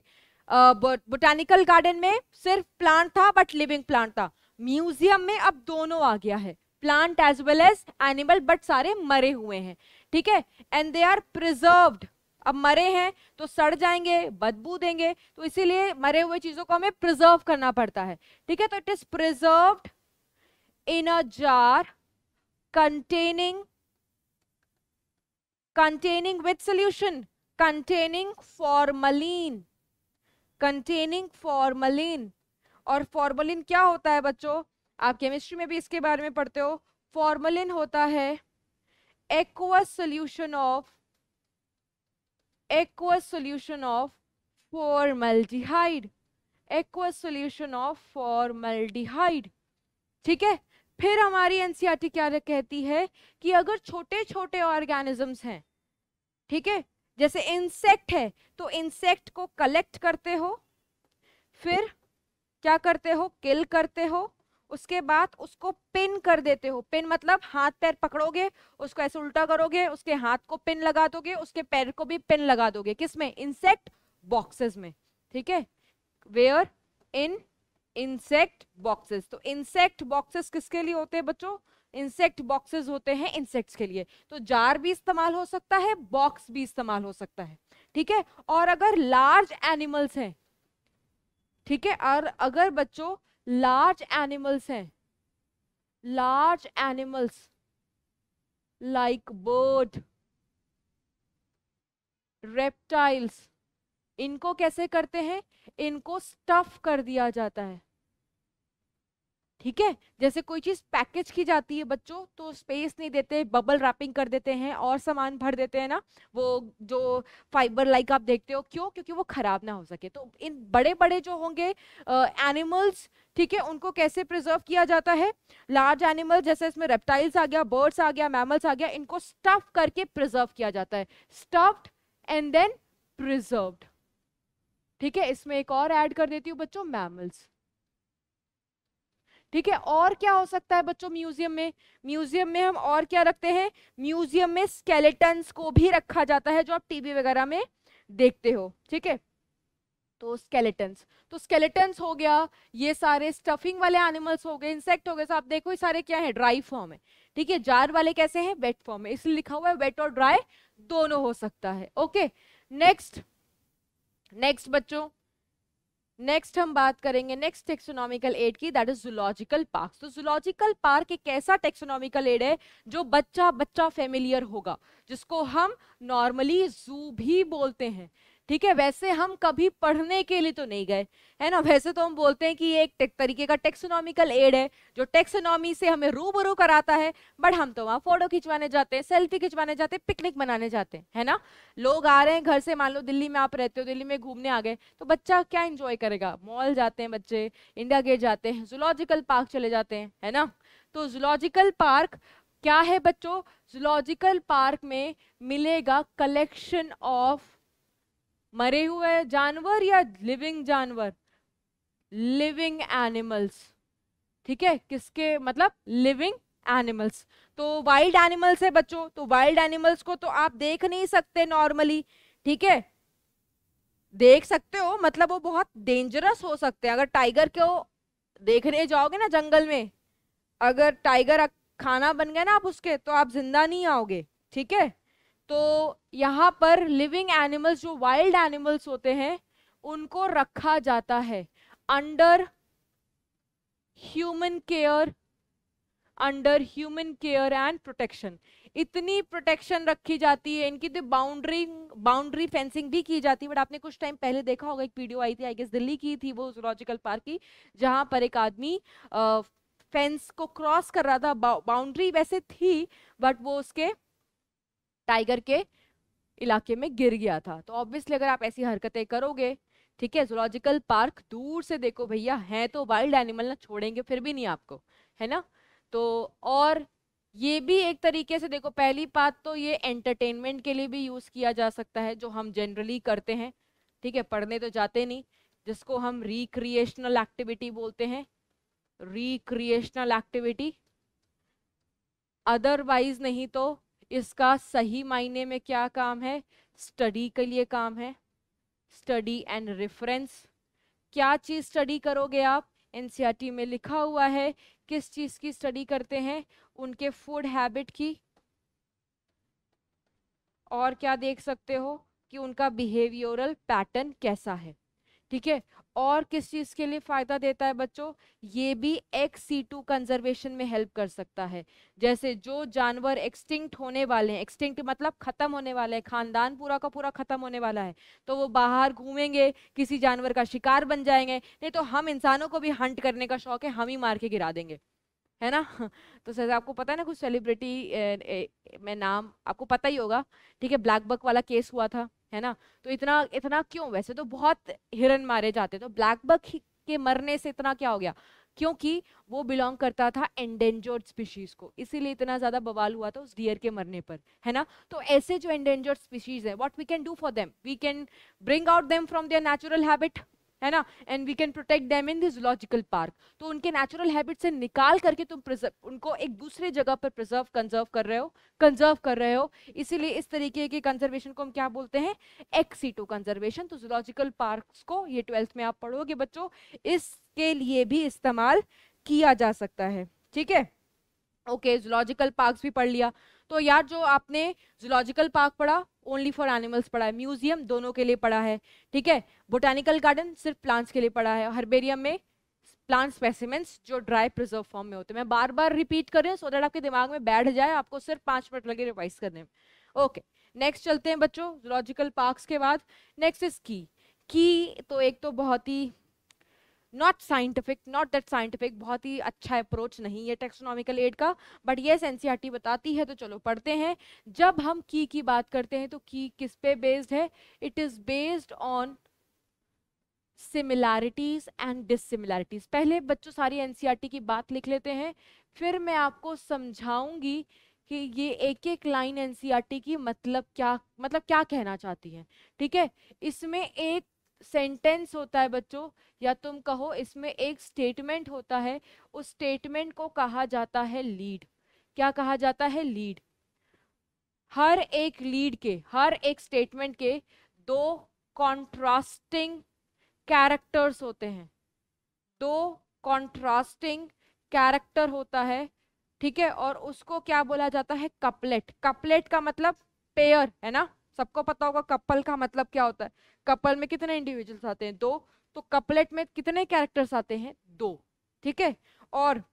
बोटानिकल गार्डन में सिर्फ प्लांट था बट लिविंग प्लांट था म्यूजियम में अब दोनों आ गया है plant as well as animal but सारे मरे हुए हैं ठीक है एंड दे आर प्रिजर्व्ड अब मरे हैं तो सड़ जाएंगे बदबू देंगे तो इसीलिए मरे हुए चीजों को हमें प्रिजर्व करना पड़ता है ठीक है तो it is preserve in a jar containing containing which solution containing formalin containing formalin और formalin क्या होता है बच्चों आप केमिस्ट्री में भी इसके बारे में पढ़ते हो formalin होता है aqueous solution of aqueous solution of formaldehyde aqueous solution of formaldehyde ठीक है फिर हमारी एनसीईआरटी e क्या कहती है कि अगर छोटे छोटे ऑर्गेनिजम्स हैं ठीक है जैसे इंसेक्ट है तो इंसेक्ट को कलेक्ट करते हो फिर क्या करते हो किल करते हो उसके बाद उसको पिन कर देते हो पिन मतलब हाथ पैर पकड़ोगे उसको ऐसे उल्टा करोगे उसके हाथ को पिन लगा दोगे उसके पैर को भी पिन लगा दोगे किसमें इंसेक्ट बॉक्सेस में ठीक है वेयर इन इंसेक्ट बॉक्सेस तो इंसेक्ट बॉक्सेस किसके लिए होते हैं बच्चों इंसेक्ट बॉक्सेस होते हैं इंसेक्ट्स के लिए तो जार भी इस्तेमाल हो सकता है बॉक्स भी इस्तेमाल हो सकता है ठीक है और अगर लार्ज एनिमल्स हैं ठीक है और अगर बच्चों लार्ज एनिमल्स हैं large animals like bird reptiles इनको कैसे करते हैं इनको स्टफ कर दिया जाता है ठीक है जैसे कोई चीज पैकेज की जाती है बच्चों तो स्पेस नहीं देते बबल रैपिंग कर देते हैं और सामान भर देते हैं ना वो जो फाइबर लाइक आप देखते हो क्यों क्योंकि वो खराब ना हो सके तो इन बड़े बड़े जो होंगे एनिमल्स ठीक है उनको कैसे प्रिजर्व किया जाता है लार्ज एनिमल जैसे इसमें रेप्टाइल्स आ गया बर्ड्स आ गया मैमल्स आ गया इनको स्टफ करके प्रिजर्व किया जाता है स्टफ्ड एंड देन प्रिजर्व्ड ठीक है इसमें एक और ऐड कर देती हूँ बच्चों मैमल्स ठीक है और क्या हो सकता है बच्चों म्यूजियम में म्यूजियम में हम और क्या रखते हैं म्यूजियम में स्केलेटन्स को भी रखा जाता है जो आप टीवी वगैरह में देखते हो ठीक है तो स्केलेटन्स तो स्केलेटन्स हो गया ये सारे स्टफिंग वाले एनिमल्स हो गए इंसेक्ट हो गए तो आप देखो ये सारे क्या है ड्राई फॉर्म है ठीक है जार वाले कैसे हैं वेट फॉर्म है इसलिए लिखा हुआ है वेट और ड्राई दोनों हो सकता है ओके नेक्स्ट नेक्स्ट बच्चों नेक्स्ट हम बात करेंगे नेक्स्ट टेक्सोनॉमिकल एड की दैट इज जुलॉजिकल पार्क तो जुलॉजिकल पार्क एक ऐसा टेक्सोनॉमिकल एड है जो बच्चा बच्चा फेमिलियर होगा जिसको हम नॉर्मली जू भी बोलते हैं ठीक है वैसे हम कभी पढ़ने के लिए तो नहीं गए है ना वैसे तो हम बोलते हैं कि ये एक तरीके का टेक्सोनॉमिकल एड है जो टेक्सोनॉमी से हमें रूबरू कराता है बट हम तो वहाँ फोटो खिंचवाने जाते हैं सेल्फी खिंचवाने जाते हैं पिकनिक मनाने जाते हैं है ना लोग आ रहे हैं घर से मान लो दिल्ली में आप रहते हो दिल्ली में घूमने आ गए तो बच्चा क्या इंजॉय करेगा मॉल जाते हैं बच्चे इंडिया गेट जाते हैं जुलॉजिकल पार्क चले जाते हैं है ना तो जुलॉजिकल पार्क क्या है बच्चों जुलॉजिकल पार्क में मिलेगा कलेक्शन ऑफ मरे हुए जानवर या लिविंग जानवर लिविंग एनिमल्स ठीक है किसके मतलब लिविंग एनिमल्स तो वाइल्ड एनिमल्स है बच्चों तो वाइल्ड एनिमल्स को तो आप देख नहीं सकते नॉर्मली ठीक है देख सकते हो मतलब वो बहुत डेंजरस हो सकते हैं अगर टाइगर को देखने जाओगे ना जंगल में अगर टाइगर खाना बन गया ना आप उसके तो आप जिंदा नहीं आओगे ठीक है तो यहाँ पर लिविंग एनिमल्स जो वाइल्ड एनिमल्स होते हैं उनको रखा जाता है under human care under human care and protection इतनी प्रोटेक्शन रखी जाती है इनकी तो बाउंड्री बाउंड्री फेंसिंग भी की जाती है बट आपने कुछ टाइम पहले देखा होगा एक वीडियो आई थी आई गेस दिल्ली की थी वो जोलॉजिकल पार्क की जहाँ पर एक आदमी फेंस को क्रॉस कर रहा था बाउंड्री वैसे थी बट वो उसके टाइगर के इलाके में गिर गया था तो ऑब्वियसली अगर आप ऐसी हरकतें करोगे ठीक है जोलॉजिकल पार्क दूर से देखो भैया है तो वाइल्ड एनिमल ना छोड़ेंगे फिर भी नहीं आपको है ना तो और ये भी एक तरीके से देखो पहली बात तो ये एंटरटेनमेंट के लिए भी यूज़ किया जा सकता है जो हम जनरली करते हैं ठीक है पढ़ने तो जाते नहीं जिसको हम रिक्रिएशनल एक्टिविटी बोलते हैं रिक्रिएशनल एक्टिविटी अदरवाइज नहीं तो इसका सही मायने में क्या काम है स्टडी के लिए काम है स्टडी एंड रेफरेंस क्या चीज़ स्टडी करोगे आप एनसीईआरटी e में लिखा हुआ है किस चीज़ की स्टडी करते हैं उनके फूड हैबिट की और क्या देख सकते हो कि उनका बिहेवियरल पैटर्न कैसा है ठीक है और किस चीज़ के लिए फ़ायदा देता है बच्चों ये भी एक्स सी टू कंजर्वेशन में हेल्प कर सकता है जैसे जो जानवर एक्सटिंक्ट होने वाले हैं एक्सटिंक्ट मतलब ख़त्म होने वाले हैं ख़ानदान पूरा का पूरा ख़त्म होने वाला है तो वो बाहर घूमेंगे किसी जानवर का शिकार बन जाएंगे नहीं तो हम इंसानों को भी हंट करने का शौक है हम ही मार के गिरा देंगे है ना तो सर आपको पता है ना कुछ सेलिब्रिटी में नाम आपको पता ही होगा ठीक है ब्लैक बक वाला केस हुआ था है ना तो इतना इतना क्यों वैसे तो बहुत हिरन मारे जाते तो ब्लैक बक के मरने से इतना क्या हो गया क्योंकि वो बिलोंग करता था एंडेंजर्ड स्पीशीज को इसीलिए इतना ज़्यादा बवाल हुआ था उस डियर के मरने पर है ना तो ऐसे जो एंडेंजर्ड स्पीशीज है what we can do for them we can bring out them from their natural habit है ना and we can protect them in this zoological park तो उनके नेचुरल हैबिट से निकाल करके तुम प्रिजर्व उनको एक दूसरे जगह पर प्रिजर्व कंजर्व कर रहे हो कंजर्व कर रहे हो इसीलिए इस तरीके के कंजर्वेशन को हम क्या बोलते हैं एक्सीटो कंजर्वेशन तो जोलॉजिकल पार्क को ये ट्वेल्थ में आप पढ़ोगे बच्चों इसके लिए भी इस्तेमाल किया जा सकता है ठीक है ओके जोलॉजिकल पार्क भी पढ़ लिया तो यार जो आपने जूलॉजिकल पार्क पढ़ा ओनली फॉर एनिमल्स पढ़ा है म्यूजियम दोनों के लिए पढ़ा है ठीक है बोटानिकल गार्डन सिर्फ प्लांट्स के लिए पढ़ा है हर्बेरियम में प्लांट स्पेसिमेंट्स जो ड्राई प्रिजर्व फॉर्म में होते हैं मैं बार बार रिपीट कर रही हूँ सो दैट आपके दिमाग में बैठ जाए आपको सिर्फ पाँच मिनट लगे रिवाइज करने में ओके नेक्स्ट चलते हैं बच्चों जूलॉजिकल पार्क्स के बाद नेक्स्ट इज की की तो एक तो बहुत ही not scientific not that scientific बहुत ही अच्छा अप्रोच नहीं है टेक्सोनॉमिकल एड का बट ये एनसीईआरटी बताती है तो चलो पढ़ते हैं जब हम की की बात करते हैं तो की किस पे बेस्ड है it is based on similarities and dissimilarities पहले बच्चों सारी एन e की बात लिख लेते हैं फिर मैं आपको समझाऊंगी कि ये एक एक लाइन एनसीईआरटी की मतलब क्या मतलब क्या कहना चाहती है ठीक है इसमें एक सेंटेंस होता है बच्चों या तुम कहो इसमें एक स्टेटमेंट होता है उस स्टेटमेंट को कहा जाता है लीड क्या कहा जाता है लीड हर एक लीड के हर एक स्टेटमेंट के दो कॉन्ट्रास्टिंग कैरेक्टर्स होते हैं दो कॉन्ट्रास्टिंग कैरेक्टर होता है ठीक है और उसको क्या बोला जाता है कपलेट कपलेट का मतलब पेयर है ना सबको पता होगा कपल का मतलब क्या होता है कपल में कितने इंडिविजुअल्स आते हैं दो तो कपलेट में कितने कैरेक्टर्स आते हैं दो ठीक है और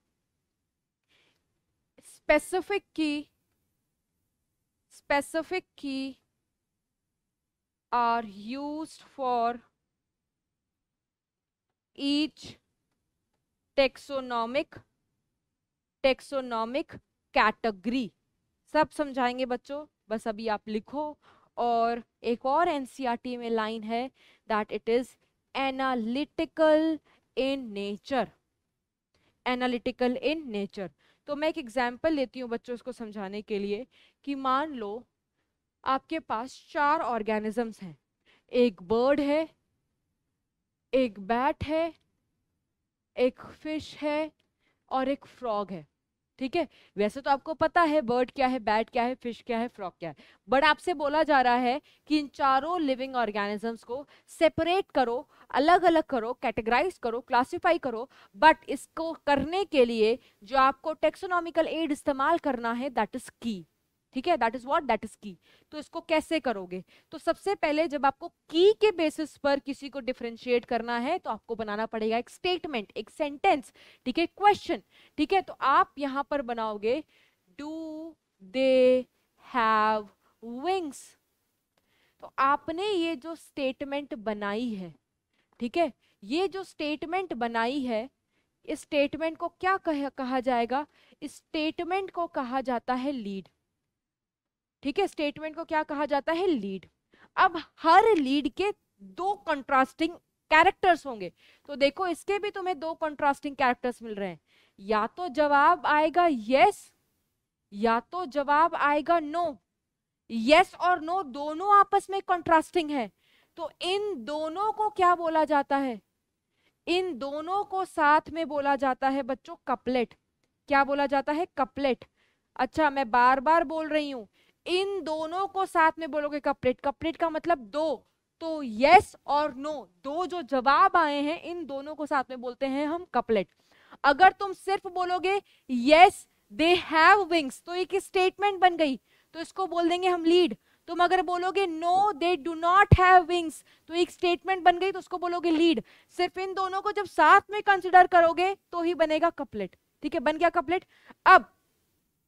specific key specific key are use for each taxonomic taxonomic category सब समझाएंगे बच्चों बस अभी आप लिखो और एक और एन e में लाइन है that it is analytical in nature analytical in nature तो मैं एक एग्जाम्पल लेती हूँ बच्चों को समझाने के लिए कि मान लो आपके पास चार ऑर्गेनिजम्स हैं एक बर्ड है एक बैट है एक फिश है और एक फ्रॉग है ठीक है वैसे तो आपको पता है बर्ड क्या है बैट क्या है फिश क्या है फ्रॉक क्या है बट आपसे बोला जा रहा है कि इन चारों लिविंग ऑर्गेनिजम्स को सेपरेट करो अलग अलग करो कैटेगराइज करो क्लासिफाई करो बट इसको करने के लिए जो आपको टेक्सोनॉमिकल एड इस्तेमाल करना है दैट इज की ठीक है that is what that is key तो इसको कैसे करोगे तो सबसे पहले जब आपको की के बेसिस पर किसी को डिफ्रेंशिएट करना है तो आपको बनाना पड़ेगा एक स्टेटमेंट एक सेंटेंस ठीक है क्वेश्चन ठीक है तो आप यहाँ पर बनाओगे डू दे हैव विंग्स तो आपने ये जो स्टेटमेंट बनाई है ठीक है ये जो स्टेटमेंट बनाई है इस स्टेटमेंट को क्या कह, कहा जाएगा इस स्टेटमेंट को कहा जाता है लीड ठीक है स्टेटमेंट को क्या कहा जाता है लीड अब हर लीड के दो कंट्रास्टिंग कैरेक्टर्स होंगे तो देखो इसके भी तुम्हें दो कंट्रास्टिंग कैरेक्टर्स मिल रहे हैं या तो जवाब आएगा यस या तो जवाब आएगा नो यस और नो दोनों आपस में कंट्रास्टिंग है तो इन दोनों को क्या बोला जाता है इन दोनों को साथ में बोला जाता है बच्चों कपलेट क्या बोला जाता है कपलेट अच्छा मैं बार बार बोल रही हूँ इन दोनों को साथ में बोलोगे कपलेट कपलेट का मतलब दो तो यस और नो दो जो जवाब आए हैं इन दोनों को साथ में बोलते हैं हम कपलेट अगर तुम सिर्फ बोलोगे यस दे हैव विंग्स तो एक स्टेटमेंट बन गई तो इसको बोल देंगे हम लीड तुम अगर बोलोगे no they do not have wings तो एक स्टेटमेंट बन गई तो उसको बोलोगे लीड सिर्फ इन दोनों को जब साथ में कंसिडर करोगे तो ही बनेगा कपलेट ठीक है बन गया कपलेट अब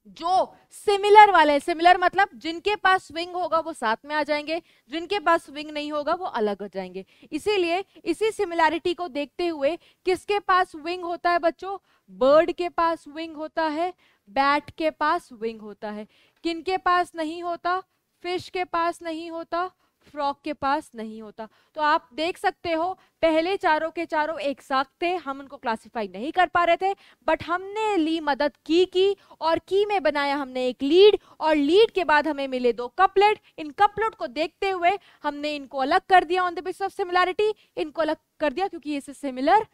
जो सिमिलर वाले सिमिलर मतलब जिनके पास स्विंग होगा वो साथ में आ जाएंगे जिनके पास स्विंग नहीं होगा वो अलग हो जाएंगे इसीलिए इसी सिमिलैरिटी को देखते हुए किसके पास विंग होता है बच्चों बर्ड के पास विंग होता है बैट के पास विंग होता है किनके पास नहीं होता फिश के पास नहीं होता फ्रॉक के पास नहीं होता तो आप देख सकते हो पहले चारों के चारों एक साथ थे हम उनको क्लासिफाई नहीं कर पा रहे थे बट हमने ली मदद की की और की में बनाया हमने एक लीड और लीड के बाद हमें मिले दो कपलेट इन कपलेट को देखते हुए हमने इनको अलग कर दिया on the base of similarity इनको अलग कर दिया क्योंकि इससे सिमिलर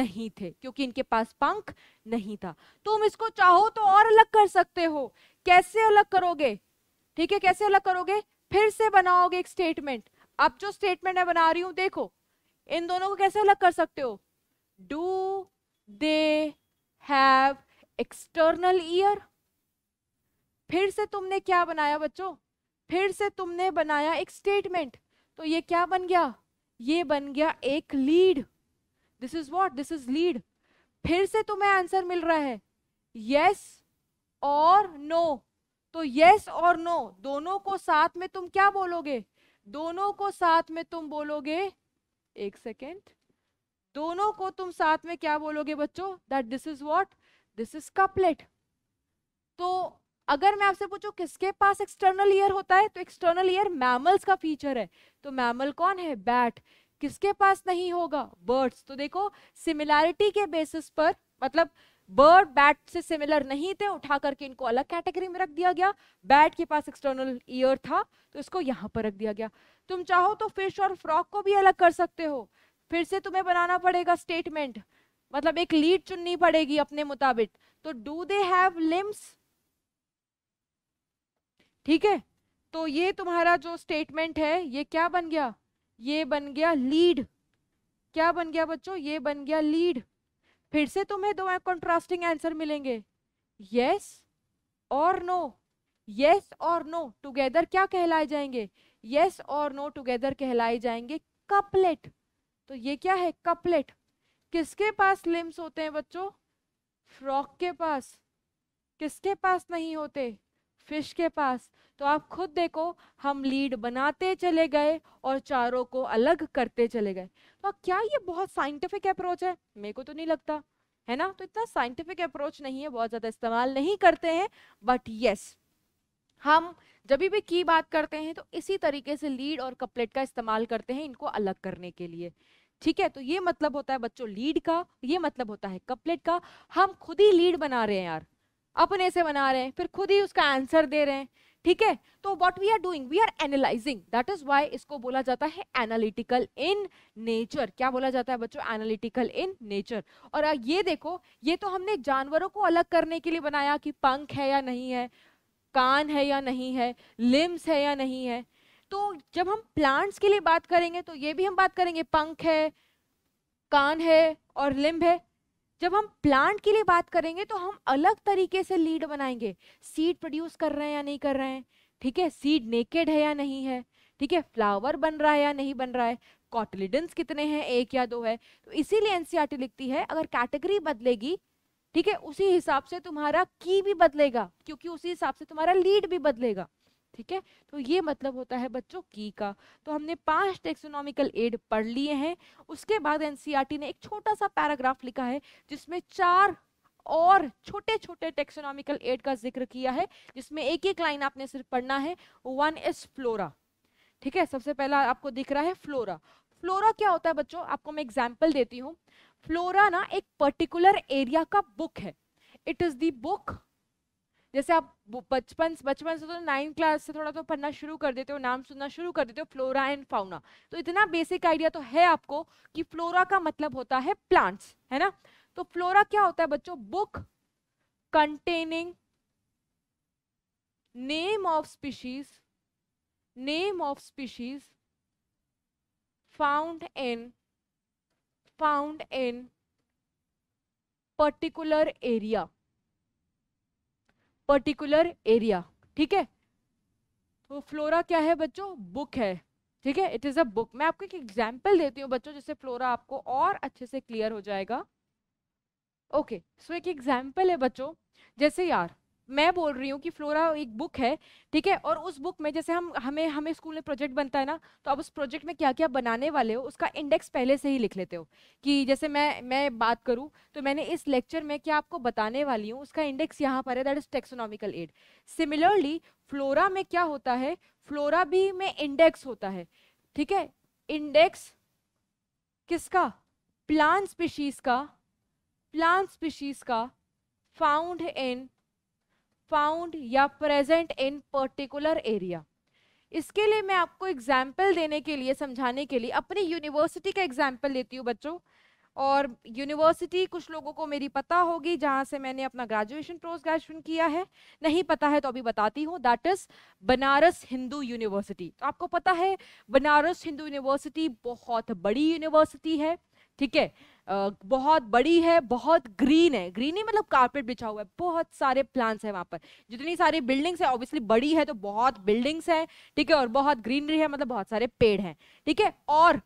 नहीं थे क्योंकि इनके पास पंख नहीं था तुम इसको चाहो तो और अलग कर सकते हो कैसे अलग करोगे ठीक है कैसे अलग करोगे फिर से बनाओगे एक स्टेटमेंट अब जो स्टेटमेंट मैं बना रही हूं देखो इन दोनों को कैसे अलग कर सकते हो do they have external ear फिर से तुमने क्या बनाया बच्चों फिर से तुमने बनाया एक स्टेटमेंट तो ये क्या बन गया ये बन गया एक lead this is what this is lead फिर से तुम्हें आंसर मिल रहा है यस और नो तो यस और नो दोनों को साथ में तुम क्या बोलोगे दोनों को साथ में तुम बोलोगे एक सेकेंड दोनों को तुम साथ में क्या बोलोगे बच्चों that this is what this is couplet तो अगर मैं आपसे पूछूं किसके पास एक्सटर्नल ईयर होता है तो एक्सटर्नल ईयर मैमल्स का फीचर है तो मैमल कौन है बैट किसके पास नहीं होगा बर्ड्स तो देखो सिमिलैरिटी के बेसिस पर मतलब बर्ड बैट से सिमिलर नहीं थे उठा करके इनको अलग कैटेगरी में रख दिया गया बैट के पास एक्सटर्नल ईयर था तो इसको यहाँ पर रख दिया गया तुम चाहो तो फिश और फ्रॉक को भी अलग कर सकते हो फिर से तुम्हें बनाना पड़ेगा स्टेटमेंट मतलब एक लीड चुननी पड़ेगी अपने मुताबिक तो डू दे हैव लिम्स ठीक है तो ये तुम्हारा जो स्टेटमेंट है ये क्या बन गया ये बन गया लीड क्या बन गया बच्चों ये बन गया लीड फिर से तुम्हें दो कॉन्ट्रास्टिंग आंसर मिलेंगे यस और नो यस और नो टुगेदर क्या कहलाए जाएंगे यस और नो टुगेदर कहलाए जाएंगे कपलेट तो ये क्या है कपलेट किसके पास लिम्स होते हैं बच्चों फ्रॉक के पास किसके पास नहीं होते फिश के पास तो आप खुद देखो हम लीड बनाते चले गए और चारों को अलग करते चले गए तो क्या ये बहुत साइंटिफिक अप्रोच है मेरे को तो नहीं लगता है ना तो इतना साइंटिफिक अप्रोच नहीं है बहुत ज़्यादा इस्तेमाल नहीं करते हैं बट यस हम जब भी की बात करते हैं तो इसी तरीके से लीड और कपलेट का इस्तेमाल करते हैं इनको अलग करने के लिए ठीक है तो ये मतलब होता है बच्चों लीड का ये मतलब होता है कपलेट का हम खुद ही लीड बना रहे हैं यार अपने से बना रहे हैं फिर खुद ही उसका आंसर दे रहे हैं ठीक है तो what we are doing we are analysing that is why इसको बोला जाता है एनालिटिकल इन नेचर क्या बोला जाता है बच्चों एनालिटिकल इन नेचर और ये देखो ये तो हमने जानवरों को अलग करने के लिए बनाया कि पंख है या नहीं है कान है या नहीं है लिम्स है या नहीं है तो जब हम प्लांट्स के लिए बात करेंगे तो ये भी हम बात करेंगे पंख है कान है और लिम्ब है जब हम प्लांट के लिए बात करेंगे तो हम अलग तरीके से लीड बनाएंगे सीड प्रोड्यूस कर रहे हैं या नहीं कर रहे हैं ठीक है सीड नेकेड है या नहीं है ठीक है फ्लावर बन रहा है या नहीं बन रहा है कॉटलिडेंस कितने हैं एक या दो है तो इसीलिए एनसीआर e लिखती है अगर कैटेगरी बदलेगी ठीक है उसी हिसाब से तुम्हारा की भी बदलेगा क्योंकि उसी हिसाब से तुम्हारा लीड भी बदलेगा ठीक है तो ये मतलब होता है बच्चों की का तो हमने पांच टेक्सोनॉमिकल एड पढ़ लिए हैं उसके बाद एनसीईआरटी e ने एक छोटा सा पैराग्राफ लिखा है जिसमें चार और छोटे छोटे टेक्सोनॉमिकल एड का जिक्र किया है जिसमें एक एक लाइन आपने सिर्फ पढ़ना है वन इज फ्लोरा ठीक है सबसे पहला आपको दिख रहा है फ्लोरा फ्लोरा क्या होता है बच्चों आपको मैं एग्जाम्पल देती हूँ फ्लोरा ना एक पर्टिकुलर एरिया का बुक है इट इज़ दुक जैसे आप बचपन बचपन से तो नाइन्थ क्लास से थोड़ा तो पढ़ना शुरू कर देते हो नाम सुनना शुरू कर देते हो फ्लोरा एंड फाउना तो इतना बेसिक आइडिया तो है आपको कि फ्लोरा का मतलब होता है प्लांट्स है ना तो फ्लोरा क्या होता है बच्चों book containing name of species name of species found in found in particular area particular area ठीक है तो फ्लोरा क्या है बच्चों बुक है ठीक है इट इज़ अ बुक मैं आपको एक एग्जाम्पल देती हूँ बच्चों जिससे फ्लोरा आपको और अच्छे से क्लियर हो जाएगा ओके okay, सो so एक एग्जाम्पल है बच्चों जैसे यार मैं बोल रही हूँ कि फ्लोरा एक बुक है ठीक है और उस बुक में जैसे हम हमें हमें स्कूल में प्रोजेक्ट बनता है ना तो आप उस प्रोजेक्ट में क्या क्या बनाने वाले हो उसका इंडेक्स पहले से ही लिख लेते हो कि जैसे मैं मैं बात करूँ तो मैंने इस लेक्चर में क्या आपको बताने वाली हूँ उसका इंडेक्स यहाँ पर है that is taxonomical aid similarly flora में क्या होता है फ्लोरा भी में इंडेक्स होता है ठीक है इंडेक्स किसका प्लांट स्पीशीज का प्लांट स्पीशीज का फाउंड इन फाउंड या प्रेजेंट इन पर्टिकुलर एरिया इसके लिए मैं आपको एग्जाम्पल देने के लिए समझाने के लिए अपनी यूनिवर्सिटी का एग्जाम्पल लेती हूँ बच्चों और यूनिवर्सिटी कुछ लोगों को मेरी पता होगी जहाँ से मैंने अपना ग्रेजुएशन पोस्ट ग्रेजुएशन किया है नहीं पता है तो अभी बताती हूँ that is Banaras Hindu university तो आपको पता है बनारस हिंदू यूनिवर्सिटी बहुत बड़ी यूनिवर्सिटी है ठीक है बहुत बड़ी है बहुत ग्रीन है ग्रीन ही मतलब कारपेट बिछा हुआ है बहुत सारे प्लांट्स हैं वहाँ पर जितनी सारी बिल्डिंग्स है ऑब्वियसली बड़ी है तो बहुत बिल्डिंग्स हैं ठीक है और बहुत ग्रीनरी है मतलब बहुत सारे पेड़ हैं ठीक है और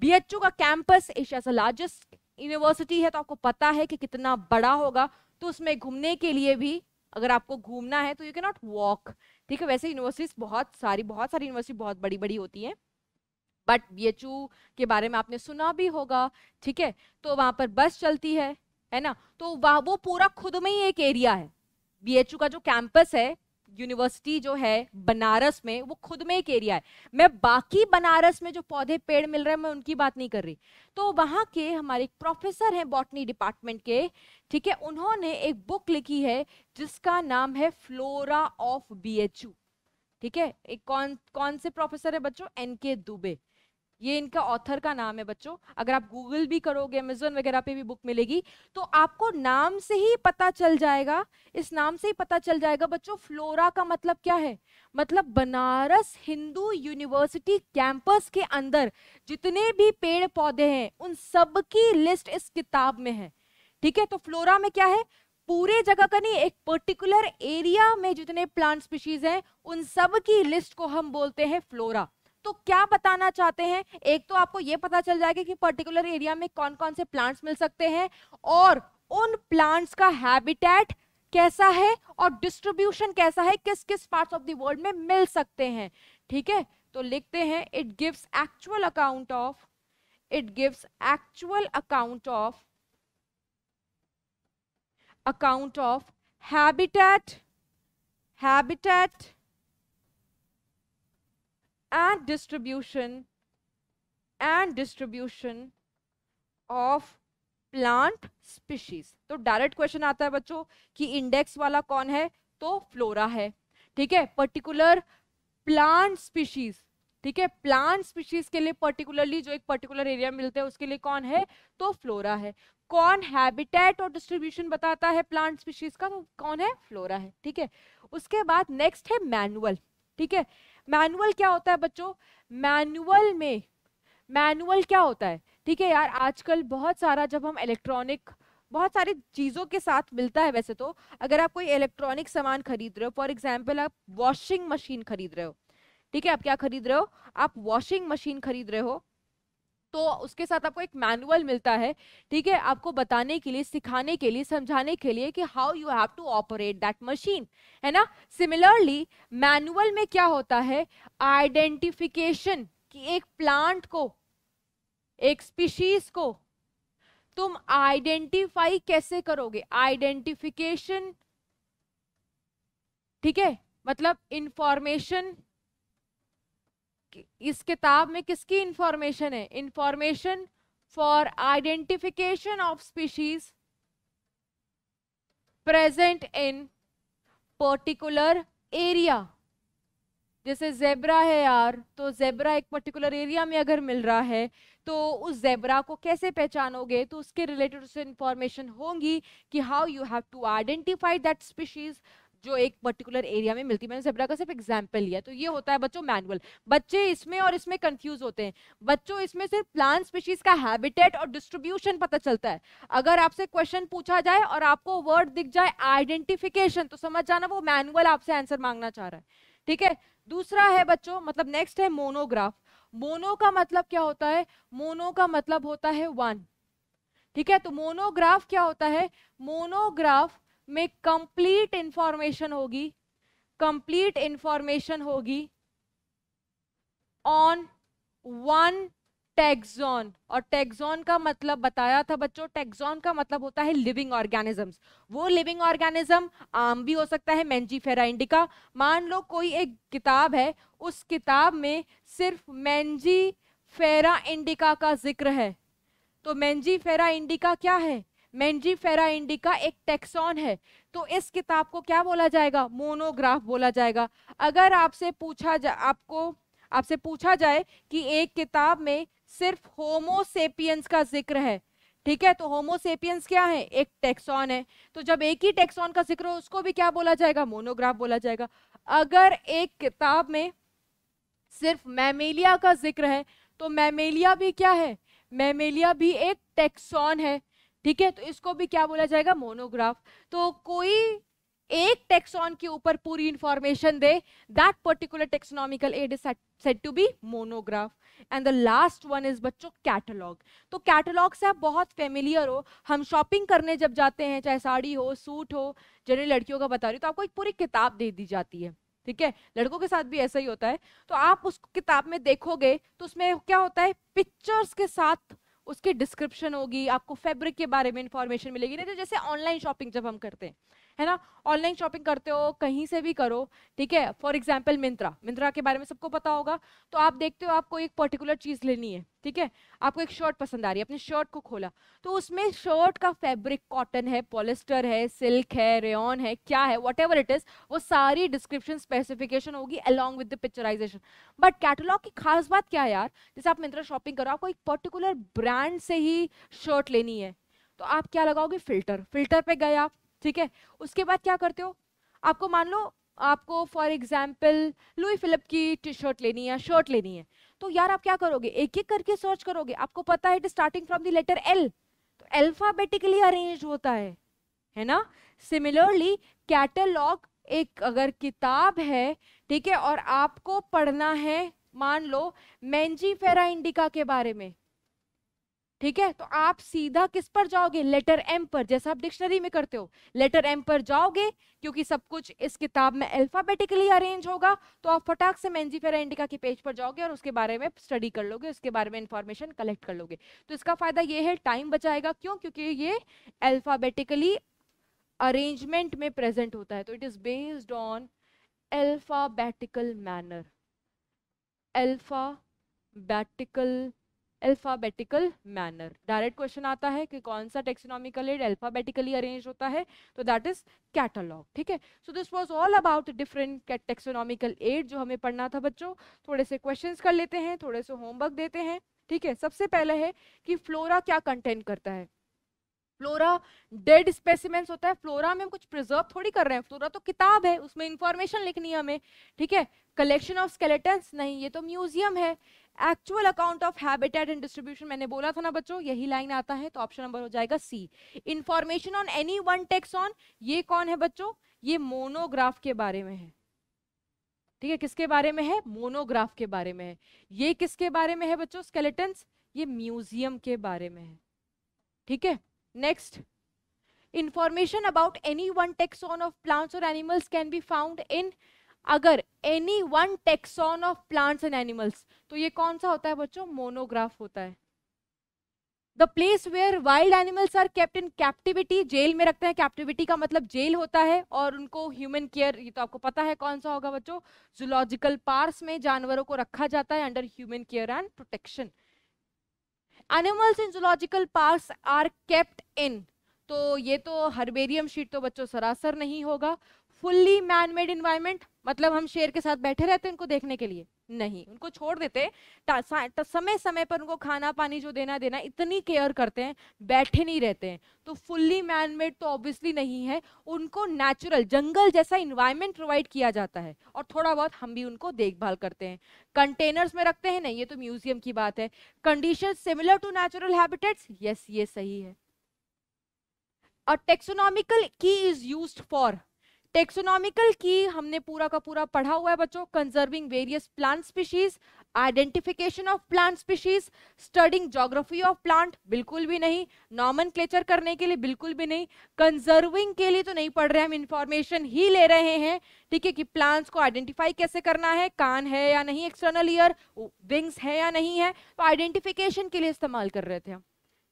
बी का कैंपस एशिया से लार्जेस्ट यूनिवर्सिटी है तो आपको पता है कि कितना बड़ा होगा तो उसमें घूमने के लिए भी अगर आपको घूमना है तो यू के नॉट वॉक ठीक है वैसे यूनिवर्सिटीज बहुत सारी बहुत सारी यूनिवर्सिटी बहुत बड़ी बड़ी होती है बट बी के बारे में आपने सुना भी होगा ठीक है तो वहां पर बस चलती है है ना तो वह वो पूरा खुद में ही एक एरिया है बी का जो कैंपस है यूनिवर्सिटी जो है बनारस में वो खुद में एक एरिया है मैं बाकी बनारस में जो पौधे पेड़ मिल रहे हैं मैं उनकी बात नहीं कर रही तो वहाँ के हमारे एक प्रोफेसर हैं बॉटनी डिपार्टमेंट के ठीक है उन्होंने एक बुक लिखी है जिसका नाम है फ्लोरा ऑफ बी ठीक है एक कौन कौन से प्रोफेसर है बच्चों एन दुबे ये इनका ऑथर का नाम है बच्चों अगर आप गूगल भी करोगे अमेजोन वगैरह पे भी बुक मिलेगी तो आपको नाम से ही पता चल जाएगा इस नाम से ही पता चल जाएगा बच्चों फ्लोरा का मतलब क्या है मतलब बनारस हिंदू यूनिवर्सिटी कैंपस के अंदर जितने भी पेड़ पौधे हैं उन सब की लिस्ट इस किताब में है ठीक है तो फ्लोरा में क्या है पूरे जगह का नहीं एक पर्टिकुलर एरिया में जितने प्लांट स्पीशीज हैं उन सब की लिस्ट को हम बोलते हैं फ्लोरा तो क्या बताना चाहते हैं एक तो आपको ये पता चल जाएगा कि पर्टिकुलर एरिया में कौन कौन से प्लांट्स मिल सकते हैं और उन प्लांट्स का हैबिटेट कैसा है और डिस्ट्रीब्यूशन कैसा है किस किस पार्ट्स ऑफ द वर्ल्ड में मिल सकते हैं ठीक है तो लिखते हैं it gives actual account of it gives actual account of account of habitat habitat and distribution and distribution of plant species तो डायरेक्ट क्वेश्चन आता है बच्चों कि इंडेक्स वाला कौन है तो फ्लोरा है ठीक है पर्टिकुलर प्लांट स्पीशीज ठीक है प्लांट स्पीशीज के लिए पर्टिकुलरली जो एक पर्टिकुलर एरिया मिलते हैं उसके लिए कौन है तो फ्लोरा है कौन हैबिटेट और डिस्ट्रीब्यूशन बताता है प्लांट स्पीशीज का तो कौन है फ्लोरा है ठीक है उसके बाद नेक्स्ट है मैनुअल ठीक है मैनुअल क्या होता है बच्चों मैनुअल में मैनुअल क्या होता है ठीक है यार आजकल बहुत सारा जब हम इलेक्ट्रॉनिक बहुत सारी चीज़ों के साथ मिलता है वैसे तो अगर आप कोई इलेक्ट्रॉनिक सामान खरीद रहे हो फॉर एग्जाम्पल आप वॉशिंग मशीन खरीद रहे हो ठीक है आप क्या खरीद रहे हो आप वॉशिंग मशीन खरीद रहे हो तो उसके साथ आपको एक मैनुअल मिलता है ठीक है आपको बताने के लिए सिखाने के लिए समझाने के लिए कि how you have to operate that machine है ना सिमिलरली मैनुअल में क्या होता है आइडेंटिफिकेशन कि एक प्लांट को एक स्पीशीज को तुम आइडेंटिफाई कैसे करोगे आइडेंटिफिकेशन ठीक है मतलब इंफॉर्मेशन इस किताब में किसकी इंफॉर्मेशन है information for identification of species present in particular area जैसे जेबरा है यार तो जेबरा एक पर्टिकुलर एरिया में अगर मिल रहा है तो उस जेबरा को कैसे पहचानोगे तो उसके रिलेटेड उससे इंफॉर्मेशन होंगी कि how you have to identify that species जो एक पर्टिकुलर एरिया में मिलती है मैंने जबरा का सिर्फ एग्जाम्पल लिया तो ये होता है बच्चों मैनुअल बच्चे इसमें और इसमें कंफ्यूज होते हैं बच्चों इसमें सिर्फ प्लांट स्पीशीज का हैबिटेट और डिस्ट्रीब्यूशन पता चलता है अगर आपसे क्वेश्चन पूछा जाए और आपको वर्ड दिख जाए आइडेंटिफिकेशन तो समझ जाना वो मैनुअल आपसे आंसर मांगना चाह रहा है ठीक है दूसरा है बच्चों मतलब नेक्स्ट है मोनोग्राफ मोनो का मतलब क्या होता है मोनो का मतलब होता है वन ठीक है तो मोनोग्राफ क्या होता है मोनोग्राफ में कंप्लीट इंफॉर्मेशन होगी कंप्लीट इंफॉर्मेशन होगी ऑन वन टेक्सोन और टेक्सोन का मतलब बताया था बच्चों टेक्सोन का मतलब होता है लिविंग ऑर्गेनिजम्स वो लिविंग ऑर्गेनिज्म आम भी हो सकता है मैंजीफेरा इंडिका मान लो कोई एक किताब है उस किताब में सिर्फ मैंजीफेरा इंडिका का जिक्र है तो मैंजीफेरा इंडिका क्या है मेंजीफेरा इंडिका एक टेक्सॉन है तो इस किताब को क्या बोला जाएगा मोनोग्राफ बोला जाएगा अगर आपसे पूछा जा आपको आपसे पूछा जाए कि एक किताब में सिर्फ होमोसेपियंस का जिक्र है ठीक है तो होमोसेपियंस क्या है एक टेक्सॉन है तो जब एक ही टेक्सॉन का जिक्र हो उसको भी क्या बोला जाएगा मोनोग्राफ बोला जाएगा अगर एक किताब में सिर्फ मैमेलिया का जिक्र है तो मैमेलिया भी क्या है मैमेलिया भी एक टेक्सॉन है ठीक है तो इसको भी क्या बोला जाएगा मोनोग्राफ तो कोई एक टेक्सॉन के ऊपर पूरी इंफॉर्मेशन दे that particular taxonomical aid is set to be monograph and the last one is बच्चों कैटलॉग तो कैटलॉग से आप बहुत फेमिलियर हो हम शॉपिंग करने जब जाते हैं चाहे साड़ी हो सूट हो जनरल लड़कियों का बता रही हूँ तो आपको एक पूरी किताब दे दी जाती है ठीक है लड़कों के साथ भी ऐसा ही होता है तो आप उस किताब में देखोगे तो उसमें क्या होता है पिक्चर्स के साथ उसकी डिस्क्रिप्शन होगी आपको फैब्रिक के बारे में इंफॉर्मेशन मिलेगी नहीं तो जैसे ऑनलाइन शॉपिंग जब हम करते हैं है ना ऑनलाइन शॉपिंग करते हो कहीं से भी करो ठीक है फॉर एग्जाम्पल मिंत्रा मिंत्रा के बारे में सबको पता होगा तो आप देखते हो आपको एक पर्टिकुलर चीज़ लेनी है ठीक है आपको एक शर्ट पसंद आ रही है अपने शर्ट को खोला तो उसमें शर्ट का फैब्रिक कॉटन है पॉलिस्टर है सिल्क है रेन है क्या है वट एवर इट इज़ वो सारी डिस्क्रिप्शन स्पेसिफिकेशन होगी along with the picturisation but catalogue की खास बात क्या है यार जैसे आप मिंत्रा शॉपिंग करो आपको एक पर्टिकुलर ब्रांड से ही शर्ट लेनी है तो आप क्या लगाओगे फिल्टर फिल्टर पे गए आप ठीक है उसके बाद क्या करते हो आपको मान लो आपको फॉर एग्जाम्पल लुई फिलिप की टी शर्ट लेनी है शर्ट लेनी है तो यार आप क्या करोगे एक एक करके सर्च करोगे आपको पता है it starting from the letter L तो एल्फाबेटिकली अरेंज होता है है ना सिमिलरली कैटलॉग एक अगर किताब है ठीक है और आपको पढ़ना है मान लो मैंजी फेरा इंडिका के बारे में ठीक है तो आप सीधा किस पर जाओगे लेटर एम पर जैसा आप डिक्शनरी में करते हो लेटर एम पर जाओगे क्योंकि सब कुछ इस किताब में अल्फाबेटिकली अरेंज होगा तो आप फटाक से फेरा इंडिका के पेज पर जाओगे और उसके बारे में स्टडी कर लोगे उसके बारे में इंफॉर्मेशन कलेक्ट कर लोगे तो इसका फायदा ये है टाइम बचाएगा क्यों क्योंकि ये अल्फाबेटिकली अरेंजमेंट में प्रेजेंट होता है तो it is based on alphabetical manner alphabetical alphabetical manner direct question आता है कि कौन सा टेक्सोनॉमिकल एड अल्फ़ाबेटिकली अरेंज होता है तो दैट इज़ कैटलॉग ठीक है so this was all about different taxonomical aid जो हमें पढ़ना था बच्चों थोड़े से क्वेश्चंस कर लेते हैं थोड़े से होमवर्क देते हैं ठीक है सबसे पहले है कि फ्लोरा क्या कंटेंट करता है फ्लोरा डेड स्पेसिमेंस होता है फ्लोरा में हम कुछ प्रिजर्व थोड़ी कर रहे हैं फ्लोरा तो किताब है उसमें इंफॉर्मेशन लिखनी है हमें ठीक है कलेक्शन ऑफ स्केलेटन्स नहीं ये तो म्यूजियम है actual account of habitat and distribution मैंने बोला था ना बच्चों यही लाइन आता है तो ऑप्शन नंबर हो जाएगा C information on any one taxon ये कौन है बच्चों ये मोनोग्राफ के बारे में है ठीक है किसके बारे में है मोनोग्राफ के बारे में है ये किसके बारे में है बच्चों स्केलेटन ये म्यूजियम के बारे में है ठीक है next information about any one taxon of plants और animals can be found in अगर any one taxon of plants and animals तो ये कौन सा होता है बच्चों मोनोग्राफ होता है the place where wild animals are kept in captivity jail में रखते हैं कैप्टिविटी का मतलब जेल होता है और उनको ह्यूमन केयर ये तो आपको पता है कौन सा होगा बच्चों जूलॉजिकल पार्क में जानवरों को रखा जाता है under human care and protection animals in zoological park are kept in तो ये तो हर्बेरियम शीट तो बच्चों सरासर नहीं होगा फुल्ली मैन मेड इन्वायरमेंट मतलब हम शेर के साथ बैठे रहते उनको देखने के लिए नहीं उनको छोड़ देते समय समय पर उनको खाना पानी जो देना देना इतनी केयर करते हैं बैठे नहीं रहते हैं तो फुल्ली मैनमेड तो ऑब्वियसली नहीं है उनको नेचुरल जंगल जैसा इन्वायरमेंट प्रोवाइड किया जाता है और थोड़ा बहुत हम भी उनको देखभाल करते हैं कंटेनर्स में रखते हैं नहीं ये तो म्यूजियम की बात है condition similar to natural habitats yes ये सही है और टेक्सोनॉमिकल की इज यूज फॉर टेक्सोनॉमिकल की हमने पूरा का पूरा पढ़ा हुआ है बच्चों conserving various plant species identification of plant species studying geography of plant बिल्कुल भी नहीं नॉमन क्लेचर करने के लिए बिल्कुल भी नहीं कंजर्विंग के लिए तो नहीं पढ़ रहे हम इंफॉर्मेशन ही ले रहे हैं ठीक है कि प्लांट्स को आइडेंटिफाई कैसे करना है कान है या नहीं एक्सटर्नल ईयर विंग्स है या नहीं है तो आइडेंटिफिकेशन के लिए इस्तेमाल कर रहे थे हम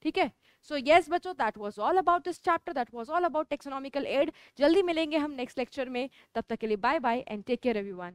ठीक है सो येस बचो that was all about this chapter that was all about taxonomical aid जल्दी मिलेंगे हम नेक्स्ट लेक्चर में तब तक के लिए bye bye and take care every